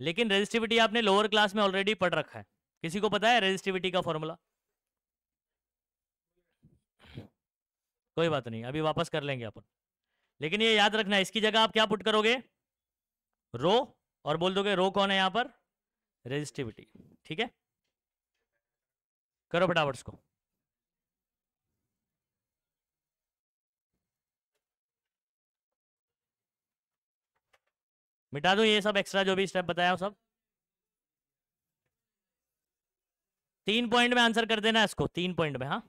लेकिन रेजिस्टिविटी आपने लोअर क्लास में ऑलरेडी पढ़ रखा है किसी को पता है रेजिस्टिविटी का फॉर्मूला कोई बात नहीं अभी वापस कर लेंगे अपन लेकिन ये याद रखना इसकी जगह आप क्या पुट करोगे रो और बोल दोगे रो कौन है यहां पर रेजिस्टिविटी ठीक है करो फटाफट इसको मिटा दो ये सब एक्स्ट्रा जो भी स्टेप बताया हो सब तीन पॉइंट में आंसर कर देना इसको तीन पॉइंट में हाँ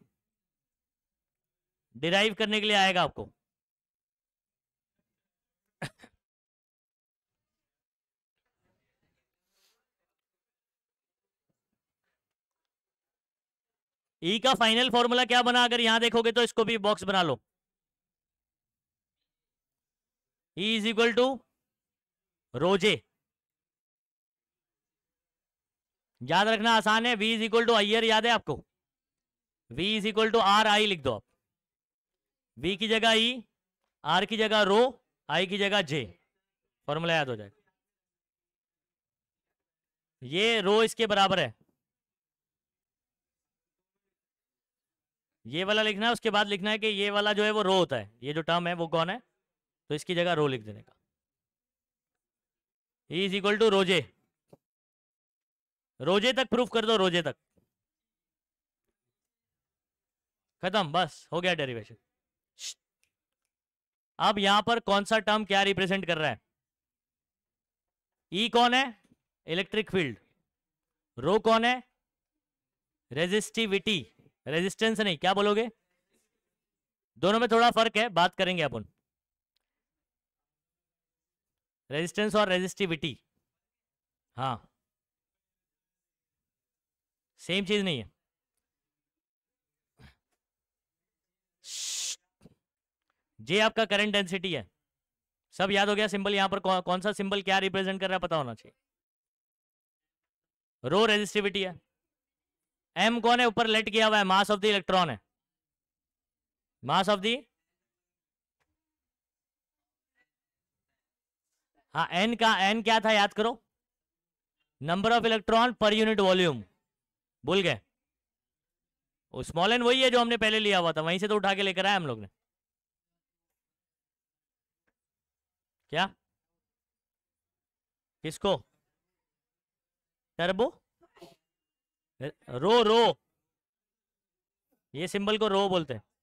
डिराइव करने के लिए आएगा आपको ई e का फाइनल फॉर्मूला क्या बना अगर यहां देखोगे तो इसको भी बॉक्स बना लो E is equal to rho J याद रखना आसान है V is equal to I याद है आपको V is equal to R I लिख दो आप वी की जगह ई e, आर की जगह रो आई की जगह जे फॉर्मूला याद हो जाएगा ये रो इसके बराबर है ये वाला लिखना है उसके बाद लिखना है कि ये वाला जो है वो रो होता है ये जो टर्म है वो कौन है तो इसकी जगह रो लिख देने का ही इज इक्वल टू रोजे रोजे तक प्रूफ कर दो रोजे तक खत्म बस हो गया डेरिवेशन अब यहां पर कौन सा टर्म क्या रिप्रेजेंट कर रहा है ई e कौन है इलेक्ट्रिक फील्ड रो कौन है रेजिस्टिविटी रेजिस्टेंस नहीं क्या बोलोगे दोनों में थोड़ा फर्क है बात करेंगे अपन रेजिस्टेंस और रेजिस्टिविटी हाँ सेम चीज नहीं है जे आपका करंट डेंसिटी है सब याद हो गया सिंबल यहां पर कौन, कौन सा सिंबल क्या रिप्रेजेंट कर रहा है पता होना चाहिए रो रेजिस्टिविटी है एम कौन है ऊपर लेट किया हुआ है मास ऑफ द इलेक्ट्रॉन है मास ऑफ द हाँ एन का एन क्या था याद करो नंबर ऑफ इलेक्ट्रॉन पर यूनिट वॉल्यूम भूल गए स्मॉल एन वही है जो हमने पहले लिया हुआ था वहीं से तो उठा के लेकर आया हम लोग ने क्या किसको टर्बो रो रो ये सिंबल को रो बोलते हैं